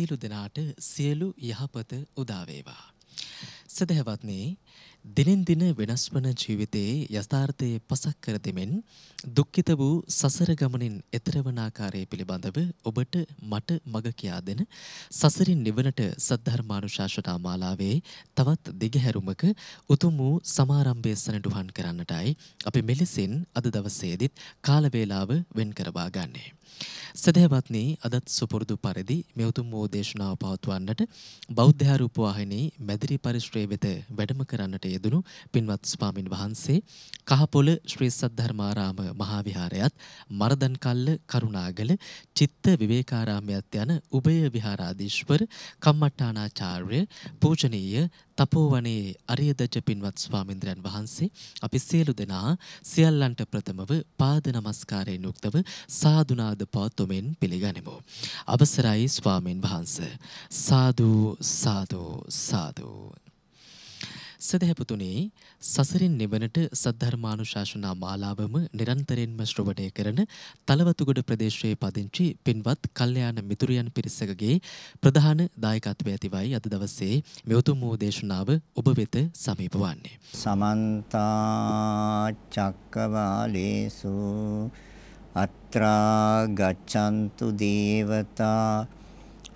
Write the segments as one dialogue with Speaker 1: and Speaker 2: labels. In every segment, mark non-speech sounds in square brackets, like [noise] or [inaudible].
Speaker 1: සියලු දෙනාට සියලු යහපත උදාවේවා. සදහැවත්නේ දිනෙන් දින වෙනස් වන ජීවිතයේ යථාර්ථයේ පසක් කර දෙමින් දුක්ඛිත වූ සසර ගමනින් එතර වන ආකාරය පිළිබඳව ඔබට මට මඟ කියා දෙන සසරින් නිවනට සද්ධර්මානුශාසනා මාලාවේ තවත් දිගහැරුමක උතුම් වූ සමාරම්භයේ සනඩුහන් කරන්නටයි අපි මෙලෙසින් අද දවසේදීත් කාල වේලාව වෙන් කරවා ගන්නේ. සදහවත්නී අදත් සුපුරුදු පරිදි මෙවතුම් වූ දේශනාව පවත්වන්නට බෞද්ධාරූපවාහිනී මැදිරි පරිශ්‍රය වෙත වැඩම කරන්නට යෙදුණු පින්වත් ස්වාමින් වහන්සේ කහපොළ ශ්‍රී සද්ධර්මාරාම මහාවිහාරයත් මරදන්කල්ල කරුණාගල චිත්ත විවේකාරාමයත් යන උභය විහාරාධීශ්වර කම්මට්ටානාචාර්ය පූජනීය තපෝවනේ අරියදජ පින්වත් ස්වාමින්ද්‍රයන් වහන්සේ අපි සියලු දෙනා සියල්ලන්ට ප්‍රථමව පාද නමස්කාරයෙන් යුක්තව සාදුනාද පවතුමෙන් පිළිගනිමු. අවසරයි ස්වාමින් වහන්ස. සාදු සාදු සාදු. සදහැපතුනේ සසරින් නිවනට සද්ධර්මානුශාසනා මාලාවම නිරන්තරයෙන්ම ශ්‍රවණය කරන තලවතුගොඩ ප්‍රදේශයේ පදිංචි පින්වත් කල්යාණ මිතුරියන් පිරිසකගේ ප්‍රධාන දායකත්වය ඇතිවයි අද දවසේ මෙවතුම් වූ දේශනාව ඔබ වෙත සමීප වන්නේ. සමන්ත චක්කවාලේසු
Speaker 2: අත්‍රා ගච්ඡන්තු දේවතා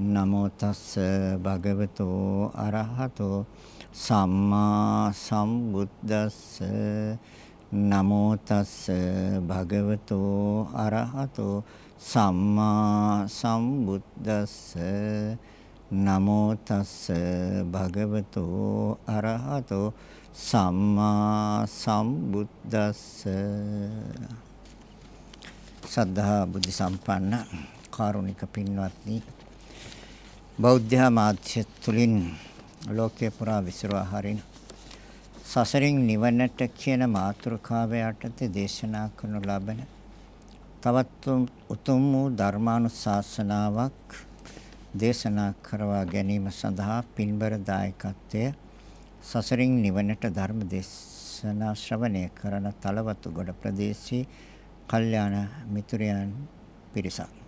Speaker 2: නමෝ තස්ස භගවතෝ අරහතෝ සම්මා සම්බුද්දස්ස නමෝ තස්ස භගවතෝ අරහතෝ සම්මා සම්බුද්දස්ස නමෝ තස්ස භගවතෝ අරහතෝ සම්මා සම්බුද්දස්ස සද්ධා බුද්ධ සම්පන්න කාරුණික පින්වත්නි බෞද්ධ මාධ්‍ය තුලින් ලෝකේ පුරා විසිරවා හරින සසරින් නිවනට කියන මාතෘකාව යටතේ දේශනා කරනු ලබන තවත් උතුම් වූ ධර්මානුශාසනාවක් දේශනා කරවා ගැනීම සඳහා පින්බර දායකත්වය සසරින් නිවනට ධර්ම දේශනා ශ්‍රවණය කරන තලවතුගොඩ ප්‍රදේශයේ කල්යාණ මිතුරයන් පිරිසක්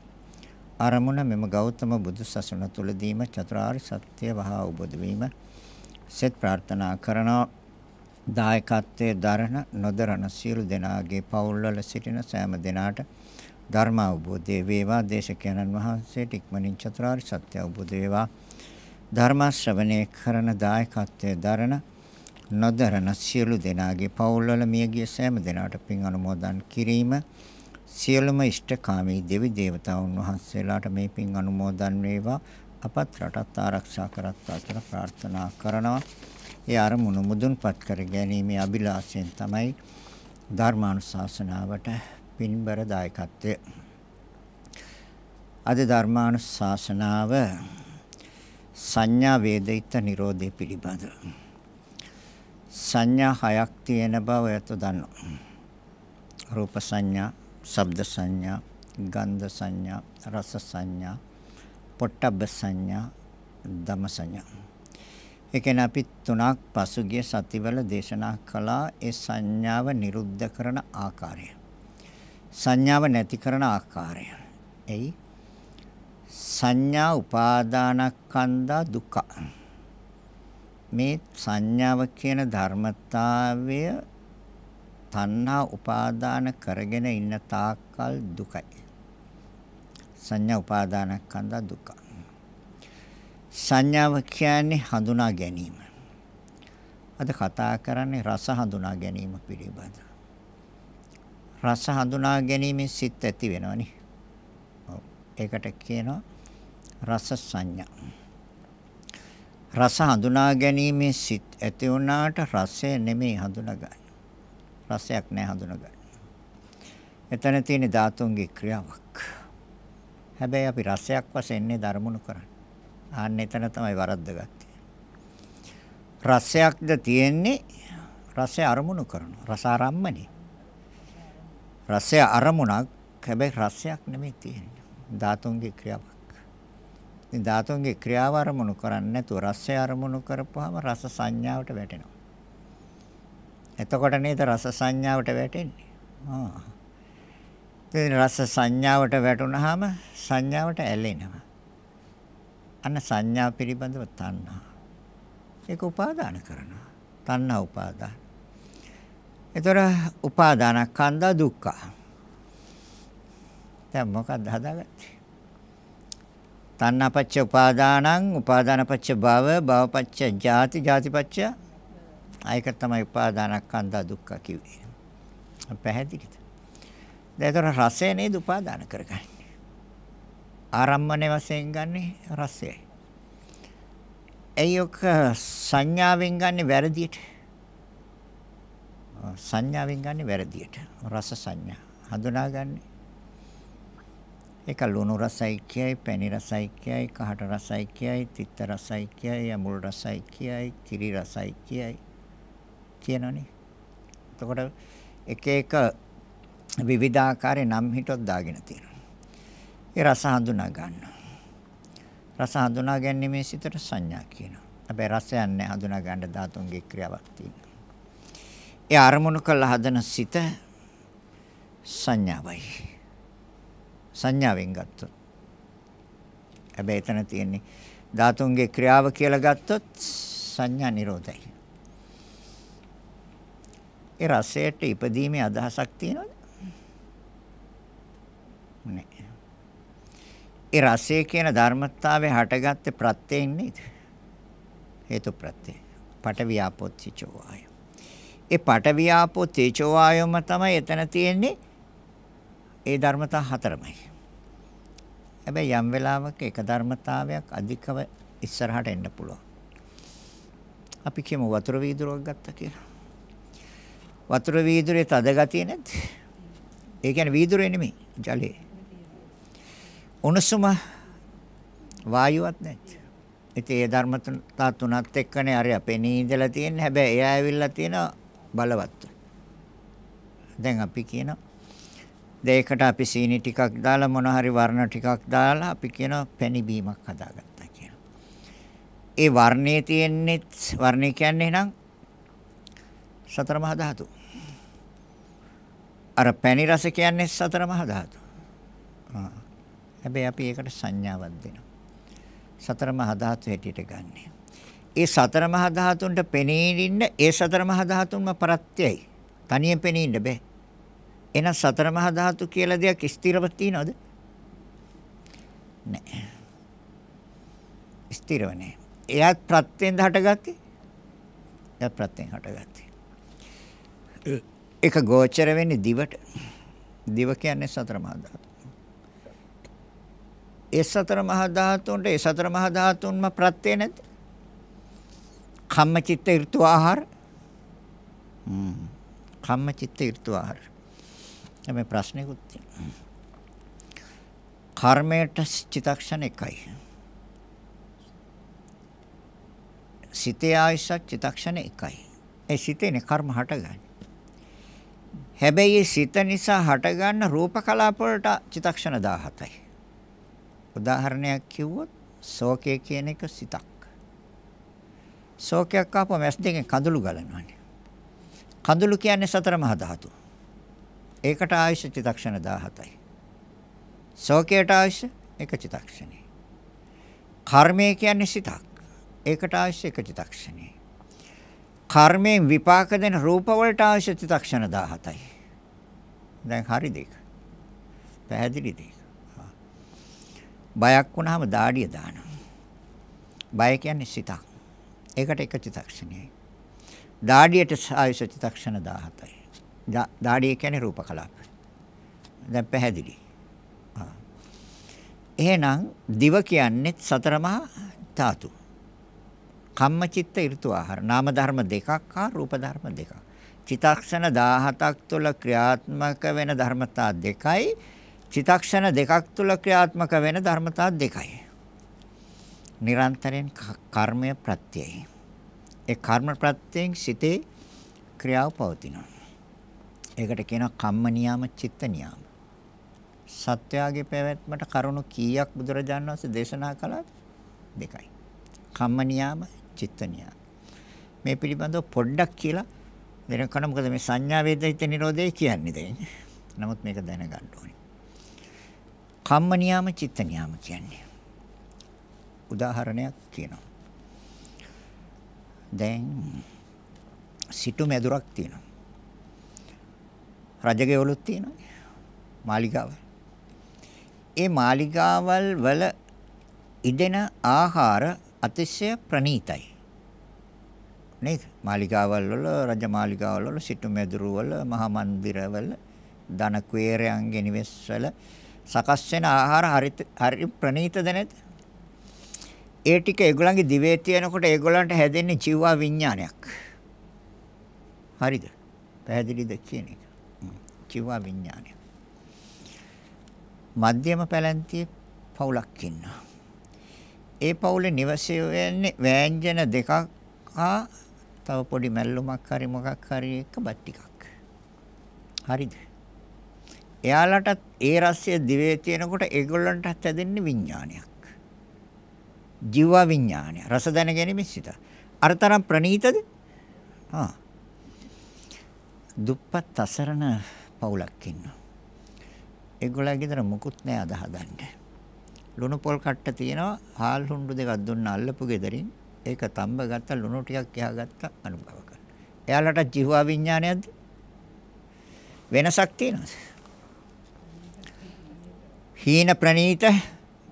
Speaker 2: අරමුණ මෙම ගෞතම බුදු සසුන තුලදීම චතුරාර්ය සත්‍ය වහා උබෝධ වීම සෙත් ප්‍රාර්ථනා කරන දායකත්වයේ දරණ නොදරණ සියලු දෙනාගේ පවුල්වල සිටින සෑම දෙනාට ධර්ම අවබෝධය වේවා දේශකයන්න් වහන්සේට ඉක්මනින් චතුරාර්ය සත්‍ය අවබෝධ වේවා ධර්ම ශ්‍රවණය කරන දායකත්වයේ දරණ නොදරණ සියලු දෙනාගේ පවුල්වල මියගිය සෑම දෙනාට පින් අනුමෝදන් කිරීම සියලුම ඉෂ්ඨකාමී දෙවි දේවතාවුන් වහන්සේලාට මේ පින් අනුමෝදන් වේවා අපත් රටත් ආරක්ෂා කරත්තා කියලා ප්‍රාර්ථනා කරනවා. ඒ අරමුණු මුදුන්පත් කර ගැනීමේ අභිලාෂයෙන් තමයි ධර්මානුශාසනාවට පින්බර දායකත්වය. අද ධර්මානුශාසනාව සංඥා වේදිත නිරෝධය පිළිබඳ. සංඥා හයක් තියෙන බව ඔයත් දන්නවා. රූප සංඥා ශබ්ද සංඥා, ගන්ධ සංඥා, රස සංඥා, පොට්ටබ්බ සංඥා, ධම සංඥා. ඒ කියන්නේ අපි තුනක් පසුගිය සතිවල දේශනා කළා ඒ සංඥාව නිරුද්ධ කරන ආකාරය. සංඥාව නැති කරන ආකාරය. එයි සංඥා උපාදානස්කන්ධා දුක්ඛ. මේ සංඥාව කියන ධර්මතාවය තණ්හා උපාදාන කරගෙන ඉන්න තාක්කල් දුකයි. සංඥා උපාදානස්කන්ධ දුක. සංඥාව කියන්නේ හඳුනා ගැනීම. අද කතා කරන්නේ රස හඳුනා ගැනීම පිළිබඳ. රස හඳුනා ගැනීමෙන් සිත් ඇති වෙනවනේ. ඒකට කියනවා රස සංඥා. රස හඳුනා ගැනීමෙන් සිත් ඇති වුණාට රසය නෙමෙයි හඳුනාගන්නේ. ප්‍රශ්නයක් නෑ හඳුනගන්න. එතන තියෙන ධාතුන්ගේ ක්‍රියාවක්. හැබැයි අපි රසයක් වශයෙන්නේ ධර්මණු කරන්නේ. ආන්න එතන තමයි වරද්ද ගත්තේ. රසයක්ද තියෙන්නේ රසය අරමුණු කරනවා. රස ආරම්මනේ. රසය අරමුණක් හැබැයි රසයක් නෙමෙයි තියෙන්නේ. ධාතුන්ගේ ක්‍රියාවක්. ධාතුන්ගේ ක්‍රියාව අරමුණු කරන්නේ නැතුව රසය අරමුණු කරපුවාම රස සංඥාවට වැටෙනවා. එතකොට නේද රස සංඥාවට වැටෙන්නේ. ආ. රස සංඥාවට වැටුනහම සංඥාවට ඇලෙනවා. අන්න සංඥා පිළිබඳව තණ්හා. ඒක උපාදාන කරනවා. තණ්හා උපාදාන. ඒතර උපාදාන කන්දා දුක්ඛ. දැන් මොකක්ද හදාගත්තේ? තණ්හාපච්ච උපාදානං උපාදානපච්ච භව භවපච්ච ජාති ජාතිපච්ච ඒක තමයි උපාදානස්කන්ධා දුක්ඛ කිව්වේ. පැහැදිලිද? දැන් ඒතර රසය නේද උපාදාන කරගන්නේ. ආරම්භණය වශයෙන් ගන්නෙ රසයයි. ඒක සංඥාවෙන් ගන්නෙ වැරදියට. සංඥාවෙන් ගන්නෙ වැරදියට. රස සංඥා හඳුනාගන්නේ. ඒක ලුණු රසයි කියයි, පැණි රසයි කියයි, කහට රසයි කියයි, තිත්ත රසයි කියයි, අමුල් රසයි කියයි, කිරි රසයි කියයි. තියෙනනේ. එතකොට එක එක විවිධාකාරේ නම් හිටොත් දාගෙන තියෙනවා. ඒ රස හඳුනා ගන්නවා. රස හඳුනා ගැනීමේ සිතට සංඥා කියනවා. හැබැයි රසයන් නැහැ හඳුනා ගන්න ධාතුන්ගේ ක්‍රියාවක් තියෙනවා. ඒ අරමුණු කළ හදන සිත සංඥාවයි. සංඥාවෙන් ගත්තොත්. හැබැයි එතන තියෙන්නේ ධාතුන්ගේ ක්‍රියාව කියලා ගත්තොත් සංඥා නිරෝධයි. ඒ රසයට ඉපදීමේ අදහසක් තියෙනවද? නැහැ. ඒ රසය කියන ධර්මතාවය හටගත්තේ ප්‍රත්‍යයෙන් නේද? හේතු ප්‍රත්‍යය. පටවියාපෝ තේජෝ වායෝ. ඒ පටවියාපෝ තේජෝ වායෝම තමයි එතන තියෙන්නේ. ඒ ධර්මතා හතරමයි. හැබැයි යම් වෙලාවක එක ධර්මතාවයක් අධිකව ඉස්සරහට එන්න පුළුවන්. අපි කියමු වතුර වීදුරුවක් ගත්තා කියලා. වතුර වීදුරේ තද ගතිය නැද්ද? ඒ කියන්නේ වීදුරේ නෙමෙයි ජලයේ. උණුසුම වායුවක් නැද්ද? ඉතින් ඒ ධර්මතා තුනත් එක්කනේ අර අපේ නීඳලා තියෙන හැබැයි එයා ඇවිල්ලා තියෙන බලවත්. දැන් අපි කියන දෙයකට අපි සීනි ටිකක් දාලා මොන හරි වර්ණ ටිකක් දාලා අපි කියන පැණි බීමක් හදාගත්තා කියලා. ඒ වර්ණයේ තියෙන්නේ වර්ණය කියන්නේ නම් සතර මහා ධාතු. අර පැණි රස කියන්නේ සතර මහා ධාතු. හැබැයි අපි ඒකට සංඥාවක් දෙනවා. සතර මහා ධාතු හැටියට ගන්න. ඒ සතර මහා ධාතුන්ට පෙනීනින්න ඒ සතර මහා ධාතුන්ම ප්‍රත්‍යයයි. තනියෙන් පෙනීන්න බෑ. එහෙනම් සතර මහා ධාතු කියලා දෙයක් ස්ථිරව තියනවද? නෑ. ස්ථිරව නෑ. එයත් ප්‍රත්‍යෙන් හටගත්තේ. එයත් ප්‍රත්‍යෙන් හටගත්තේ. ඒක ගෝචර වෙන්නේ දිවට. දිව කියන්නේ සතර මහා ධාතු. ඒ සතර මහා ධාතුන්ට ඒ සතර මහා ධාතුන්ම ප්‍රත්‍ය නැද්ද? කම්මචිත්ත ඍතු ආහාර. හ්ම්. කම්මචිත්ත ඍතු ආහාර. මේ ප්‍රශ්නෙකුත් තියෙනවා. කර්මයට චිතක්ෂණ එකයි. සිතේ ආයසත් චිතක්ෂණ එකයි. ඒ සිතේනේ කර්ම හටගන්නේ. හැබැයි සිත නිසා හටගන්න රූප කලාප වලට චිතක්ෂණ 17යි. උදාහරණයක් කිව්වොත් ශෝකය කියන එක සිතක්. ශෝකයක් ආපම ඇස් දෙකෙන් කඳුළු ගලනවානේ. කඳුළු කියන්නේ සතර මහා ධාතු. ඒකට ආයශ චිතක්ෂණ 17යි. ශෝකයට ආයශ එක චිතක්ෂණේ. කර්මය කියන්නේ සිතක්. ඒකට ආයශ එක චිතක්ෂණේ. කර්මයෙන් විපාක දෙන රූප වලට ආශිත තක්ෂණ 17යි. දැන් හරිද ඒක? පැහැදිලිද ඒක? බයක් වුණාම දාඩිය දානවා. බය කියන්නේ සිතක්. ඒකට එක චිතක්ෂණයයි. දාඩියට ආයස චිතක්ෂණ 17යි. දාඩිය කියන්නේ රූප කලාප. දැන් පැහැදිලි. එහෙනම් දිව කියන්නේ සතර මහා ධාතු. කම්මචිත්ත ඍතු ආහාර. නාම ධර්ම දෙකක් හා රූප ධර්ම දෙකක්. චිතක්ෂණ 17ක් තුළ ක්‍රියාත්මක වෙන ධර්මතා දෙකයි චිතක්ෂණ දෙකක් තුළ ක්‍රියාත්මක වෙන ධර්මතා දෙකයි. නිරන්තරයෙන් කර්මය ප්‍රත්‍යයයි. ඒ කර්ම ප්‍රත්‍යයෙන් සිතේ ක්‍රියාව පවතිනවා. ඒකට කියනවා කම්ම නියාම චිත්ත නියාම. සත්‍යයේ පැවැත්මට කරුණු කීයක් බුදුරජාණන් වහන්සේ දේශනා කළාද? දෙකයි. කම්ම නියාම චිත්ත නියාම. මේ පිළිබඳව පොඩ්ඩක් කියලා වෙනකන මොකද මේ සංඥා වේදිත නිරෝධය කියන්නේ දැන්. නමුත් මේක දැනගන්න ඕනේ. කම්ම නියාම චිත්ත නියාම කියන්නේ. උදාහරණයක් කියනවා. දැන් සිටු මැදුරක් තියෙනවා. රජගේ වලුත් තියෙනවා. මාලිගාවල්. ඒ මාලිගාවල් වල ඉදෙන ආහාර අතිශය ප්‍රණීතයි. නේද? මාලිගාවල් වල, රජ මාලිගාවල් වල, සිටු මැදුරු වල, මහා මන්දිරවල, ධන කුේරයන්ගේ නිවෙස් වල සකස් වෙන ආහාර හරි හරි ප්‍රණීතද නැද්ද? ඒ ටික ඒගොල්ලන්ගේ දිවේ තියෙනකොට ඒගොල්ලන්ට හැදෙන්නේ ජීවා විඥානයක්. හරිද? පැහැදිලිද කියන එක. ජීවා විඥානය. මධ්‍යම පැලැන්තියේ පවුලක් ඉන්නවා. ඒ පවුලේ නිවසේ වෙන්නේ වෑංජන දෙකක් හා තව පොඩි මැල්ලුමක් හරි මොකක් හරි එකබත් ටිකක්. හරිද? එයාලටත් ඒ රසය දිවේ තියෙනකොට ඒගොල්ලන්ට හැදෙන්නේ විඥානයක්. ජීව විඥානය. රස දැන ගැනීම සිත. අරතරම් ප්‍රණීතද? ආ. දුප්පත් අසරණ පවුලක් ඉන්නවා. ඒගොල්ලගේ ගෙදර මුකුත් නෑ අද හදන්න. ලුණු පොල් කට්ට තියෙනවා. හාල් හුණ්ඩු දෙකක් දුන්න අල්ලපු ගෙදරින් ඒක තඹ ගත්තා ලුණු ටිකක් එහා ගත්තා අනුභව කරනවා. එයාලට ජීවා විඥානයක්ද? වෙනසක් තියෙනවද? හීන ප්‍රනීත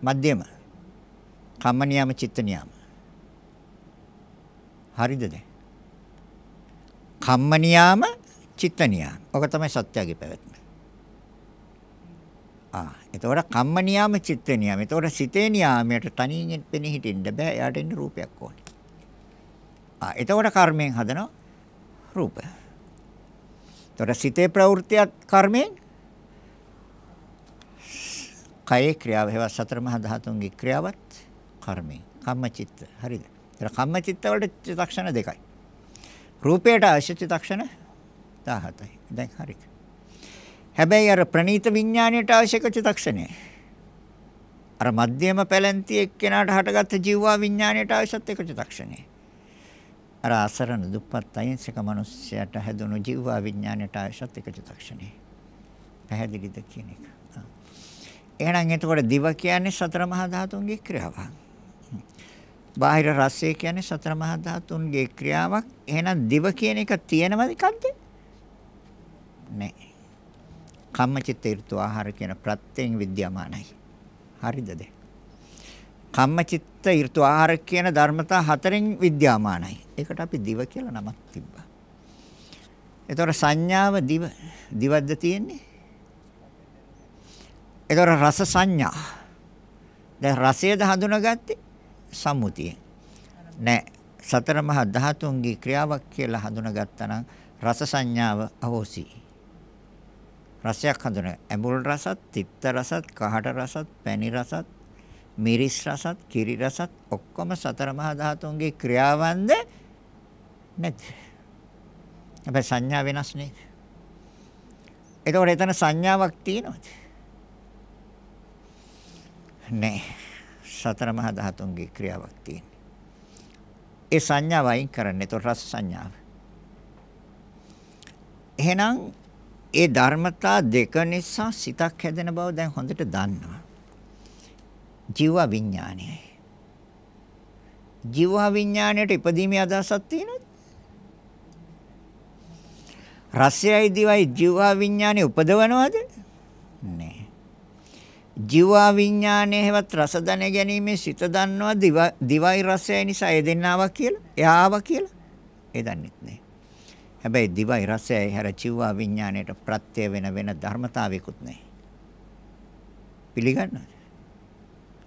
Speaker 2: මධ්‍යම කම්ම නියම චිත්ත නියම. හරිද දැන්? කම්ම නියම චිත්ත නියම. ඔක තමයි සත්‍යයේ පැවැත්ම. ආ එතකොට කම්ම නියාම චිත්ත නියාම. එතකොට සිතේ නියාමයට තනියෙන් පෙනී හිටින්න බෑ. එයාට එන්න රූපයක් ඕනේ. ආ එතකොට කර්මයෙන් හදනවා රූප. එතකොට සිතේ ප්‍රවෘත්තියත් කර්මයෙන් කයේ ක්‍රියාව හේවත් සතර මහා ධාතුන්ගේ ක්‍රියාවත් කර්මයෙන්. කම්මචිත්ත. හරිද? එතකොට කම්මචිත්ත වලට චිත්තක්ෂණ දෙකයි. රූපයට අවශ්‍ය චිත්තක්ෂණ 17යි. දැන් හරියට හැබැයි අර ප්‍රනීත විඥාණයට අවශ්‍ය චිතක්ෂණය. අර මධ්‍යම පැලැන්ති එක්කෙනාට හටගත්ත ජීවා විඥාණයට අවශ්‍යත් එක චිතක්ෂණය. අර අසරණ දුප්පත් අයින්සක මිනිස්සයාට හැදුණු ජීවා විඥාණයට ආශත් එක චිත්තක්ෂණය. පැහැදිලිද කියන එක. එහෙනම් එතකොට දිව කියන්නේ සතර මහා ධාතුන්ගේ ක්‍රියාවක්. බාහිර රසය කියන්නේ සතර මහා ධාතුන්ගේ ක්‍රියාවක්. එහෙනම් දිව කියන එක තියෙනවද කද්ද? නැහැ. කම්මචිත්ත ඍතු ආහාර කියන ප්‍රත්‍යයෙන් විද්‍යමානයි. හරිද දැන්? කම්මචිත්ත ඍතු ආහාර කියන ධර්මතා හතරෙන් විද්‍යමානයි. ඒකට අපි දිව කියලා නමක් තිබ්බා. එතකොට සංඥාව දිව දිවද්ද තියෙන්නේ? එතකොට රස සංඥා. දැන් රසයද හඳුනාගත්තේ සම්මුතියෙන්. නෑ සතර මහා ධාතුන්ගේ ක්‍රියාවක් කියලා හඳුනාගත්තා නම් රස සංඥාව අහෝසි. රසයක් හඳුනගන්න. ඇඹුල් රසත්, තිත්ත රසත්, කහට රසත්, පැණි රසත්, මිරිස් රසත්, කිරි රසත් ඔක්කොම සතර මහා ධාතුන්ගේ ක්‍රියාවන්ද නැත්. අපේ සංඥා වෙනස් නේද? ඒකෝර එතන සංඥාවක් තියෙනවද? නෑ. සතර මහා ධාතුන්ගේ ක්‍රියාවක් තියෙනවා. ඒ සංඥාව අයින් කරන්න. ඒතොර රස සංඥාව. එහෙනම් ඒ ධර්මතා දෙක නිසා සිතක් හැදෙන බව දැන් හොඳට දන්නවා. ජීව විඥානයයි. ජීව විඥාණයට ඉපදීමේ අදහසක් තියෙනවද? රසයයි දිවයි ජීව විඥානේ උපදවනවද? නෑ. ජීව විඥානයේ හැවත් රස දැන ගැනීමේ සිත දන්නවා දිවයි රසය නිසා ඒ දෙන්නාවක් කියලා. එයාවා කියලා. ඒ දන්නෙත් නෑ. හැබැයි දිවයි රසයයි හැර චිව්වා විඥාණයට ප්‍රත්‍ය වෙන වෙන ධර්මතාවයකුත් නැහැ. පිළිගන්නවද?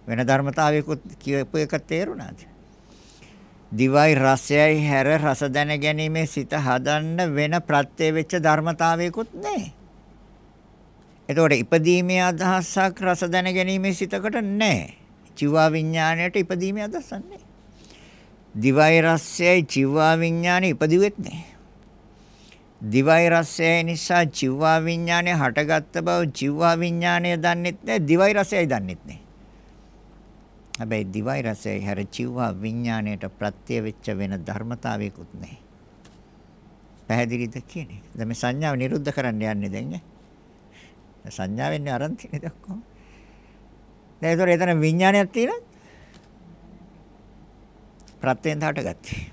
Speaker 2: වෙන ධර්මතාවයකුත් කියපු එක තේරුණාද? දිවයි රසයයි හැර රස දැන ගැනීමේ සිත හදන්න වෙන ප්‍රත්‍ය වෙච්ච ධර්මතාවයකුත් නැහැ. එතකොට ඉපදීමේ අදහසක් රස දැන ගැනීමේ සිතකට නැහැ. චිවා විඥාණයට ඉපදීමේ අදහසක් නැහැ. දිවයි රසයයි චිවා විඥාණය ඉපදුවෙත් නැහැ. දිවයි රසය නිසා චිව්වා විඥානය හටගත්ත බව චිව්වා විඥානය දන්නෙත් නැහැ දිවයි රසයයි දන්නෙත් නැහැ. හැබැයි දිවයි රසය හැර චිව්වා විඥාණයට ප්‍රත්‍ය වෙච්ච වෙන ධර්මතාවයකුත් නැහැ. පැහැදිලිද කියන එක. දැන් මේ සංඥාව නිරුද්ධ කරන්න යන්නේ දැන් ඈ. සංඥාවෙන් අරන් තියෙන දේ ඔක්කොම. දැන් ඒතර එතන විඥානයක් තියෙනවද? ප්‍රත්‍යයෙන් හටගත්තේ.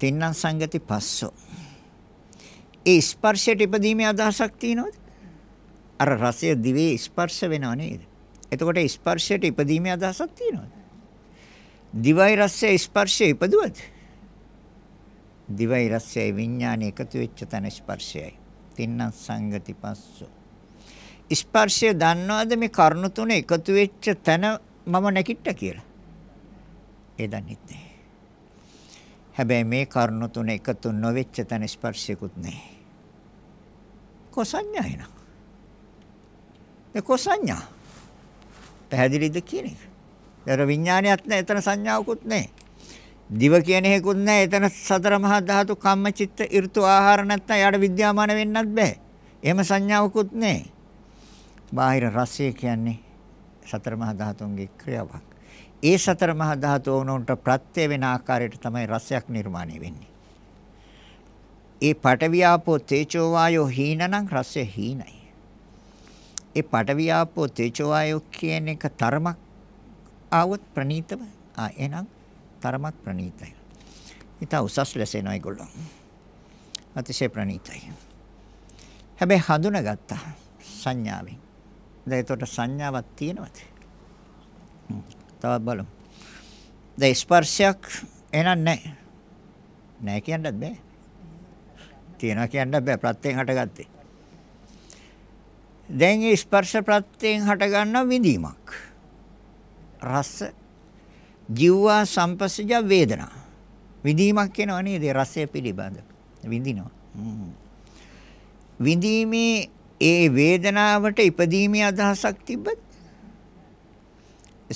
Speaker 2: තින්නම් සංගති පස්සෝ. ඒ ස්පර්ශයට ඉපදීමේ අදහසක් තියෙනවද? අර රසය දිවේ ස්පර්ශ වෙනව නේද? එතකොට ස්පර්ශයට ඉපදීමේ අදහසක් තියෙනවද? දිවයි රසය ස්පර්ශය ඉපදුවද? දිවයි රසය විඥාන එකතු වෙච්ච තැන ස්පර්ශයයි. තින්නම් සංගති පස්සෝ. ස්පර්ශය දන්නවද මේ කරුණු තුන එකතු වෙච්ච තැන මම නැකිට්ට කියලා? ඒ දන්නේ නැහැ. හැබැයි මේ කරුණු තුන එකතු නොවෙච්ච තැන ස්පර්ශයකුත් නැහැ. කොසඤ්ඤයන. ඒ කොසඤ්ඤා. පැහැදිලිද කියන එක? දර විඥානයක් නැහැ, එතන සංඥාවකුත් නැහැ. දිව කියන එකකුත් නැහැ. එතන සතර මහා ධාතු කම්මචිත්ත ඍතු ආහාර නැත්නම් යාට විද්‍යාමාන වෙන්නත් බෑ. එහෙම සංඥාවකුත් නැහැ. බාහිර රසය කියන්නේ සතර මහා ධාතුන්ගේ ක්‍රියාවක්. ඒ සතර මහා ධාතු වුණොන්ට ප්‍රත්‍ය වෙන ආකාරයට තමයි රසයක් නිර්මාණය වෙන්නේ. ඒ පටවියාපෝ තේජෝ වායෝ හීනනම් රසය හීනයි. ඒ පටවියාපෝ තේජෝ වායෝ කියන එක තරමක් ආවොත් ප්‍රනීතව ආ එහෙනම් තරමක් ප්‍රනීතයි. ඊට උසස් ලෙස එන ඒගොල්ලෝ. අතිශය ප්‍රනීතයි. හැබැයි හඳුනාගත්තා සංඥාවෙන්. දැන් ඒතකොට සංඥාවක් තියෙනවද? තවත් බලමු. දැන් ස්පර්ශයක් එහෙනම් නැහැ. නැහැ කියන්නත් බෑ. තියනවා කියන්නත් බෑ ප්‍රත්‍යයෙන් හටගත්තේ. දැන් මේ ස්පර්ශ ප්‍රත්‍යයෙන් හටගන්න විඳීමක්. රස ජීවා සම්පස්සජ වේදනා. විඳීමක් කියනවා නේද රසය පිළිබඳ. විඳිනවා. විඳීමේ ඒ වේදනාවට ඉපදීමේ අදහසක් තිබ්බත්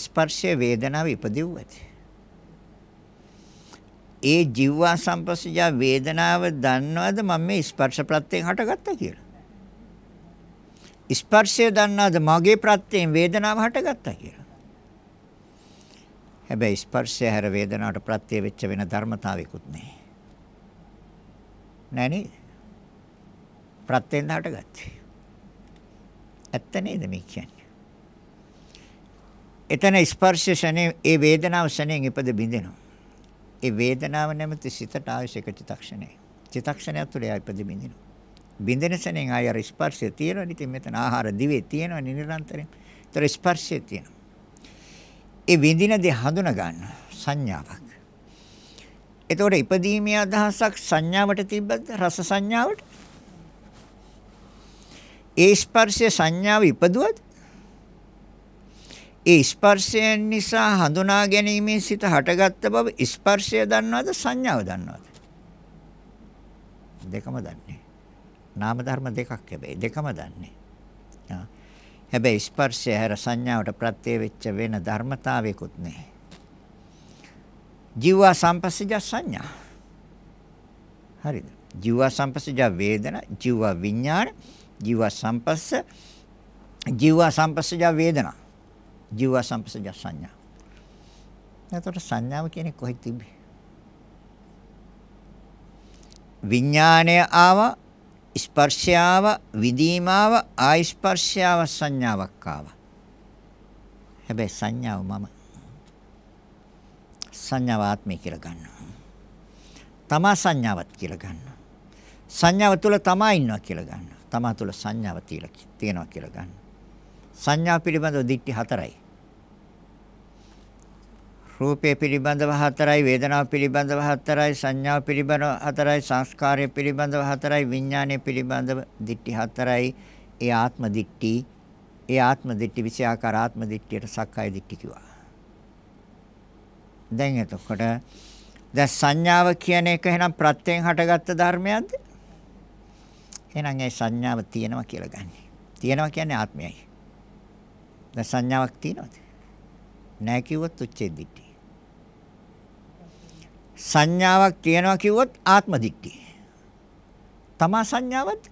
Speaker 2: ස්පර්ශයේ වේදනාව ඉපදෙව් ඇති. ඒ ජීවා සම්පස්සජා වේදනාව දන්නවද මම මේ ස්පර්ශ ප්‍රත්‍යයෙන් හටගත්තා කියලා? ස්පර්ශය දන්නවද මගේ ප්‍රත්‍යයෙන් වේදනාව හටගත්තා කියලා? හැබැයි ස්පර්ශය හැර වේදනාවට ප්‍රත්‍ය වෙච්ච වෙන ධර්මතාවයකුත් නැහැ. නෑ නේද? ප්‍රත්‍යෙන් හටගත්තේ. ඇත්ත නේද මේ කියන්නේ? එතන ස්පර්ශ ෂණේ ඒ වේදනාව ෂණයෙන් ඉපද බිඳිනවා. ඒ වේදනාව නැමැති සිතට ආශයක චිතක්ෂණය. චිතක්ෂණය තුළ එයා ඉපද බිඳිනවා. බින්දෙන ෂණයෙන් ආය අර ස්පර්ශය තියෙනවා. ඉතින් මෙතන ආහාර දිවේ තියෙනවා නිරන්තරයෙන්. ඒතර ස්පර්ශය තියෙනවා. ඒ විඳින දේ හඳුනා ගන්න සංඥාවක්. එතකොට ඉපදීමේ අදහසක් සංඥාවට තිබ්බද රස සංඥාවට? ඒ ස්පර්ශය සංඥාව ඉපදුවද? ඒ ස්පර්ශයෙන් නිසා හඳුනා ගැනීමෙන් සිත හටගත්ත බව ස්පර්ශය දන්නවද සංඥාව දන්නවද? දෙකම දන්නේ. නාම ධර්ම දෙකක් හැබැයි දෙකම දන්නේ. හැබැයි ස්පර්ශය හැර සංඥාවට ප්‍රත්‍ය වෙච්ච වෙන ධර්මතාවයකුත් නැහැ. ජීව සම්පස්සජ සංඥා. හරිද? ජීව සම්පස්සජ වේදනා, ජීව විඥාන, ජීව සම්පස්ස, ජීව සම්පස්සජ වේදනා. ජීව සංපසජ සංඥා. එතකොට සංඥාව කියන්නේ කොහෙද තිබේ? විඥාණය ආවා ස්පර්ශාව විදීමාව ආයිස්පර්ශාව සංඥාවක් ආවා. හැබැයි සංඥාව මම සංඥාව ආත්මය කියලා ගන්නවා. තමා සංඥාවක් කියලා ගන්නවා. සංඥාව තුළ තමා ඉන්නවා කියලා ගන්නවා. තමා තුළ සංඥාව තියලා තියෙනවා කියලා ගන්නවා. සංඥා පිළිබඳව දික්ටි හතරයි. රූපය පිළිබඳව හතරයි වේදනාව පිළිබඳව හතරයි සංඥා පිළිබඳව හතරයි සංස්කාරය පිළිබඳව හතරයි විඥානය පිළිබඳව දික්ටි හතරයි ඒ ආත්ම දික්ටි ඒ ආත්ම දික්ටි විෂයාකාර ආත්ම දික්ටියට සක්කාය දික්ටි කිව්වා දැන් එතකොට දැන් සංඥාව කියන එක එහෙනම් ප්‍රත්‍යයෙන් හටගත්ත ධර්මයක්ද එහෙනම් ඒ සංඥාව තියෙනවා කියලා ගන්න තියෙනවා කියන්නේ ආත්මයයි දැන් සංඥාවක් තියෙනවද? නැහැ කිව්වොත් උච්චෙද්දිටි. සංඥාවක් තියෙනවා කිව්වොත් ආත්මදික්ටි. තමා සංඥාවත්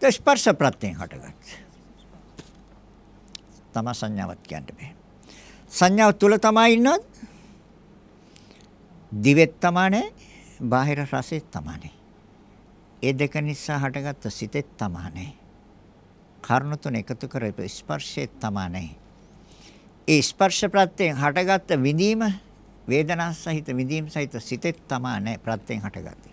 Speaker 2: ද ස්පර්ශ ප්‍රත්‍යයෙන් හටගත්. තමා සංඥාවක් කියන්න බෑ. සංඥාව තුල තමයි ඉන්නවද? දිවෙත් තමානේ, බාහිර රසෙත් තමානේ. ඒ දෙක නිසා හටගත්ත සිතෙත් තමානේ. කරුණු තුන එකතු කරපු ස්පර්ශය තමයි නැහැ. ඒ ස්පර්ශ ප්‍රත්‍යයෙන් හටගත්ත විඳීම වේදනා සහිත විඳීම සහිත සිතෙත් තමයි නැහැ ප්‍රත්‍යයෙන් හටගත්තේ.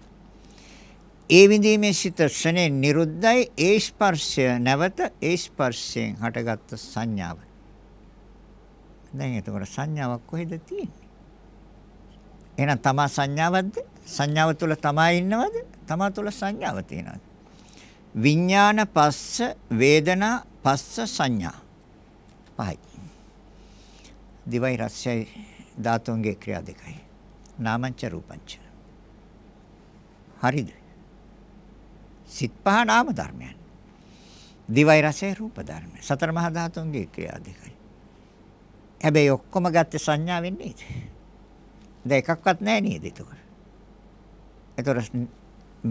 Speaker 2: ඒ විඳීමේ සිත ශ්‍රණේ නිරුද්ධයි ඒ ස්පර්ශය නැවත ඒ ස්පර්ශයෙන් හටගත්ත සංඥාව. දැන් එතකොට සංඥාවක් කොහෙද තියෙන්නේ? එහෙනම් තමා සංඥාවක්ද? සංඥාව තුල තමා ඉන්නවද? තමා තුල සංඥාව තියෙනවද? විඥාන පස්ස වේදනා පස්ස සංඥා පහයි. දිවයි රසයයි ධාතුන්ගේ ක්‍රියා දෙකයි. නාමංච රූපංච. හරිද? සිත් පහ නාම ධර්මයන්. දිවයි රසයයි රූප ධර්ම. සතර මහා ධාතුන්ගේ ක්‍රියා දෙකයි. හැබැයි ඔක්කොම ගත්තේ සංඥා වෙන්නේ නේද? දැන් එකක්වත් නැහැ නේද ඒක? ඒතර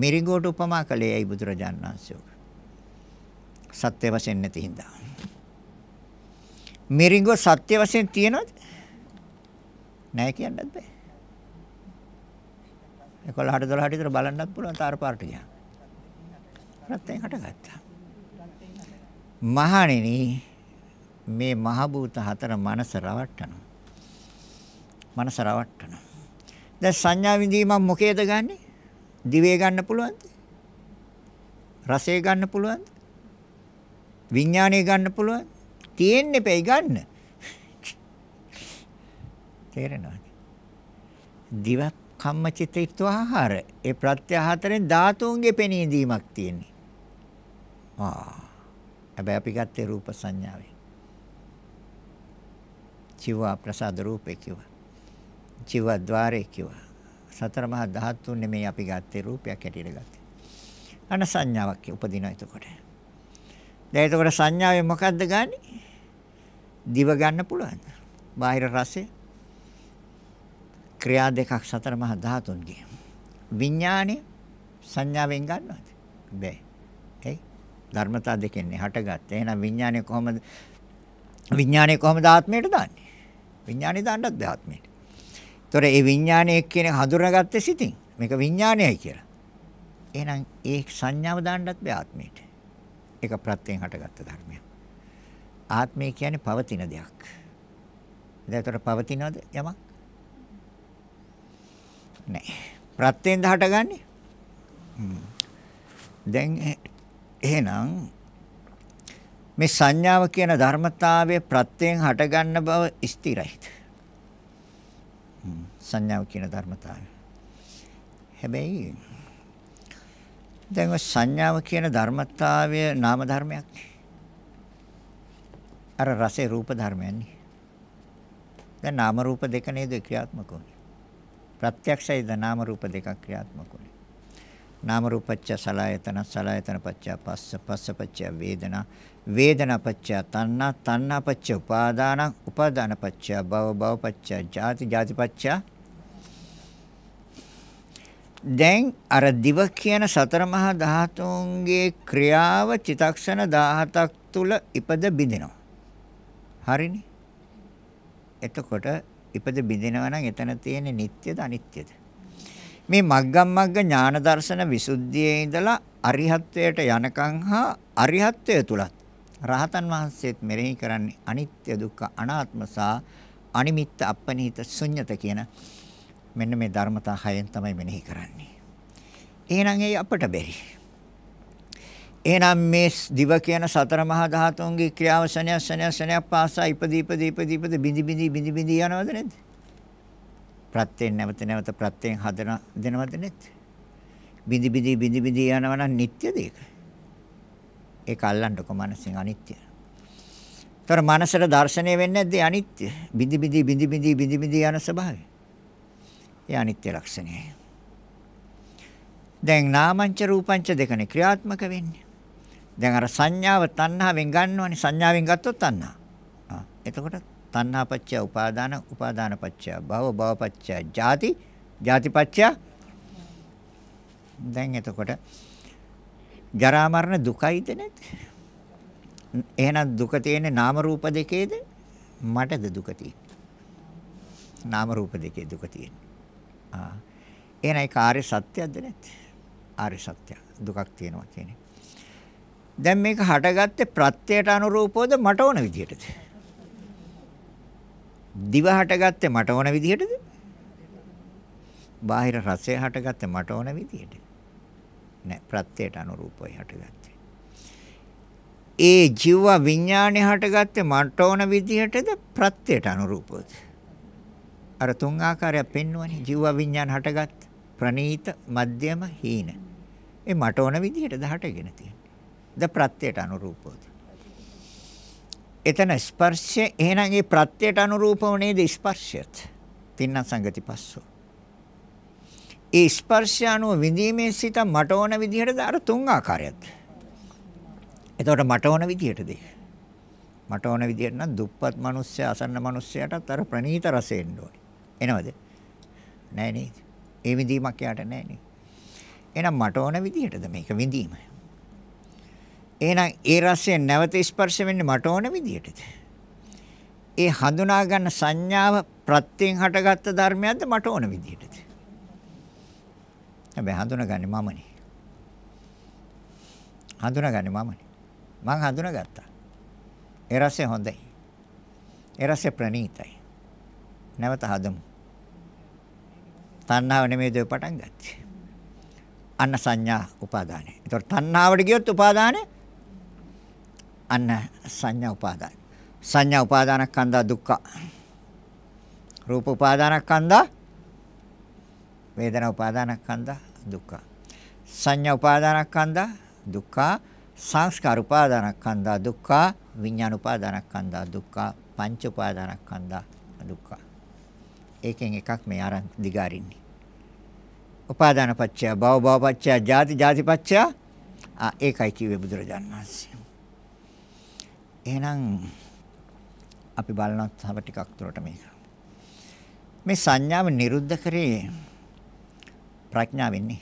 Speaker 2: මිරිඟුවට උපමා කළේ ඇයි බුදුරජාණන් වහන්සේ? සත්‍ය වශයෙන් නැති හින්දා. මිරිඟුව සත්‍ය වශයෙන් තියනවද? නැහැ කියන්නත් බෑ. 11 12 විතර බලන්නත් පුළුවන් තාර පාරට ගියා. රත්යෙන් හටගත්තා. මහණෙනි මේ මහ භූත හතර මනස රවට්ටනවා. මනස රවට්ටනවා. දැන් සංඥා විඳීම මොකේද ගන්නේ? දිවේ ගන්න පුළුවන්ද? රසය ගන්න පුළුවන්ද? විඥානය ගන්න පුළුවන්. තියෙන්න එපැයි ගන්න. [laughs] තේරෙනවද? දිව කම්මචිතීත්ව ආහාර. ඒ ප්‍රත්‍ය හතරෙන් ධාතුන්ගේ පෙනීදීමක් තියෙන්නේ. ආ. හැබැයි අපි ගත්තේ රූප සංඥාවෙන්. ජීව ප්‍රසාද රූපේ කිව්වා. ජීව ద్వාරේ කිව්වා. සතර මහා ධාතුන් නෙමෙයි අපි ගත්තේ රූපයක් හැටියට ගත්තේ. අන සංඥාවක් උපදිනවා එතකොට. දැන් එතකොට සංඥාවෙන් මොකද්ද ගන්නෙ? දිව ගන්න පුළුවන්. බාහිර රසය ක්‍රියා දෙකක් සතර මහා ධාතුන්ගේ. විඥාණය සංඥාවෙන් ගන්නවද? බැහැ. ඒ ධර්මතා දෙකෙන් හටගත්තේ. එහෙනම් විඥාණය කොහොමද විඥාණය කොහොමද ආත්මයට දාන්නේ? විඥාණය දාන්නත් බෑ ආත්මයට. ඒතොර ඒ විඥානය කියන හඳුනාගත්තේ සිතින්. මේක විඥානයයි කියලා. එහෙනම් ඒ සංඥාව දාන්නත් බෑ ආත්මයට. ඒක ප්‍රත්‍යයෙන් හටගත්ත ධර්මයක්. ආත්මය කියන්නේ පවතින දෙයක්. ඒතර පවතිනවද යමක්? නෑ. ප්‍රත්‍යයෙන් හටගන්නේ. දැන් එහෙනම් මේ සංඥාව කියන ධර්මතාවය ප්‍රත්‍යයෙන් හටගන්න බව ස්ථිරයිද? සංඥාව කියන ධර්මතාවය. හැබැයි දැන් ඔය සංඥාව කියන ධර්මතාවය නාම ධර්මයක් නේ. අර රසේ රූප ධර්මයන්නේ. දැන් නාම රූප දෙක නේද ක්‍රියාත්මක වෙන්නේ. ප්‍රත්‍යක්ෂයිද නාම රූප දෙකක් ක්‍රියාත්මක වෙන්නේ. නාම රූපච්ච සලආයතන සලආයතන පච්ච පස්ස පස්ස පච්ච වේදනා වේදනාපච්චය තණ්හා තණ්හාපච්චය උපාදාන උපාදානපච්චය භව භවපච්චය ජාති ජාතිපච්චය දැන් අර දිව කියන සතර මහා ධාතුන්ගේ ක්‍රියාව චිතක්ෂණ 17ක් තුල ඉපද බිඳිනවා හරිනේ එතකොට ඉපද බිඳිනවා නම් එතන තියෙන නිට්ටයද අනිත්‍යද මේ මග්ගම් මග්ග ඥාන දර්ශන විසුද්ධියේ ඉඳලා අරිහත්ත්වයට යනකම් හා අරිහත්ත්වය තුලත් රහතන් වහන්සේත් මෙරෙහි කරන්නේ අනිත්‍ය දුක්ඛ අනාත්ම සහ අනිමිත්ත අපනිහිත ශුන්්‍යත කියන මෙන්න මේ ධර්මතා හයෙන් තමයි මෙනෙහි කරන්නේ. එහෙනම් ඒ අපට බැරි. එහෙනම් මේ දිව කියන සතර මහා ධාතුන්ගේ ක්‍රියාව ශනයක් ශනයක් ශනයක් පාසා ඉපදී ඉපදී ඉපදී ඉපදී බිඳි බිඳි බිඳි බිඳි යනවද නැද්ද? ප්‍රත්‍යෙන් නැවත නැවත ප්‍රත්‍යෙන් හදන දෙනවද නැද්ද? බිඳි බිඳි බිඳි බිඳි යනවා නම් නිට්ටයද ඒක? ඒක අල්ලන්නකො මනසින් අනිත්‍ය. ତොර මනසට දැర్శණය වෙන්නේ නැද්ද අනිත්‍ය? බිඳි බිඳි බිඳි බිඳි බිඳි බිඳි යන ස්වභාවය. ඒ අනිත්‍ය ලක්ෂණය. දැන් නාමංච රූපංච දෙකනේ ක්‍රියාත්මක වෙන්නේ. දැන් අර සංඥාව තණ්හාවෙන් ගන්නවනේ සංඥාවෙන් ගත්තොත් තණ්හා. ආ එතකොට තණ්හාපච්චය උපාදාන උපාදානපච්චය භව භවපච්චය ජාති ජාතිපච්චය දැන් එතකොට ජරා මරණ දුකයිද නැද්ද? එහෙනම් දුක තියෙන්නේ නාම රූප දෙකේද? මටද දුක තියෙන්නේ. නාම රූප දෙකේ දුක තියෙන්නේ. ආ. එහෙනම් ඒක ආර්ය සත්‍යයක්ද නැද්ද? ආර්ය සත්‍ය. දුකක් තියෙනවා කියන්නේ. දැන් මේක හටගත්තේ ප්‍රත්‍යයට අනුරූපවද මට ඕන විදිහටද? දිව හටගත්තේ මට ඕන විදිහටද? බාහිර රසය හටගත්තේ මට ඕන විදිහටද? නැහැ. ප්‍රත්‍යයට අනුරූපව හටගත්තේ. ඒ ජීව විඥාණය හටගත්තේ මට ඕන විදිහටද ප්‍රත්‍යයට අනුරූපවද? අර තුන් ආකාරයක් පෙන්වන්නේ ජීව විඥාන හටගත් ප්‍රනීත මධ්‍යම හීන. ඒ මට ඕන විදිහටද හටගෙන තියෙන්නේ. ද ප්‍රත්‍යයට අනුරූපවද? එතන ස්පර්ශය එහෙනම් ඒ ප්‍රත්‍යයට අනුරූපව නේද ස්පර්ශයත්. තින්න සංගති පස්සෝ. ඒ ස්පර්ශය අනුව විඳීමේ සිත මට ඕන විදිහටද අර තුන් ආකාරයක්ද? එතකොට මට ඕන විදිහටද? මට ඕන විදිහට නම් දුප්පත් මිනිස්සය අසන්න මිනිස්සයටත් අර ප්‍රණීත රසෙ එන්න ඕනේ. එනවද? නෑ නේද? ඒ විඳීමක් යාට නෑ නේ. එහෙනම් මට ඕන විදිහටද මේක විඳීම? එහෙනම් ඒ රසය නැවත ස්පර්ශ වෙන්නේ මට ඕන විදිහටද? ඒ හඳුනා ගන්න සංඥාව ප්‍රත්‍යයෙන් හටගත්ත ධර්මයක්ද මට ඕන විදිහටද? හැබැයි හඳුනාගන්නේ මමනේ. හඳුනාගන්නේ මමනේ. මං හඳුනාගත්තා. ඒ රසය හොඳයි. ඒ රසය ප්‍රණීතයි. නැවත හදමු. තණ්හාව නෙමෙයි දෙව පටන් ගත්තේ. අන්න සංඥා උපාදානයි. ඒතකොට තණ්හාවට ගියොත් උපාදානය අන්න සංඥා උපාදාන. සංඥා උපාදානස්කන්ධා දුක්ඛ. රූප උපාදානස්කන්ධා වේදනා උපාදානස්කන්ධා දුක්ඛ. සංඥා උපාදානස්කන්ධා දුක්ඛ. සංස්කාර උපාදානස්කන්ධා දුක්ඛ. විඥාන උපාදානස්කන්ධා දුක්ඛ. පංච උපාදානස්කන්ධා දුක්ඛ. ඒකෙන් එකක් මේ අරන් දිගාරින්නේ. උපාදාන පත්‍ය භව භව පත්‍ය ජාති ජාති පත්‍ය ආ ඒකයි කිව්වේ බුදුරජාණන් වහන්සේ. එහෙනම් අපි බලනවා තව ටිකක් දුරට මේක. මේ සංඥාව නිරුද්ධ කරේ ප්‍රඥාවෙන් නේ.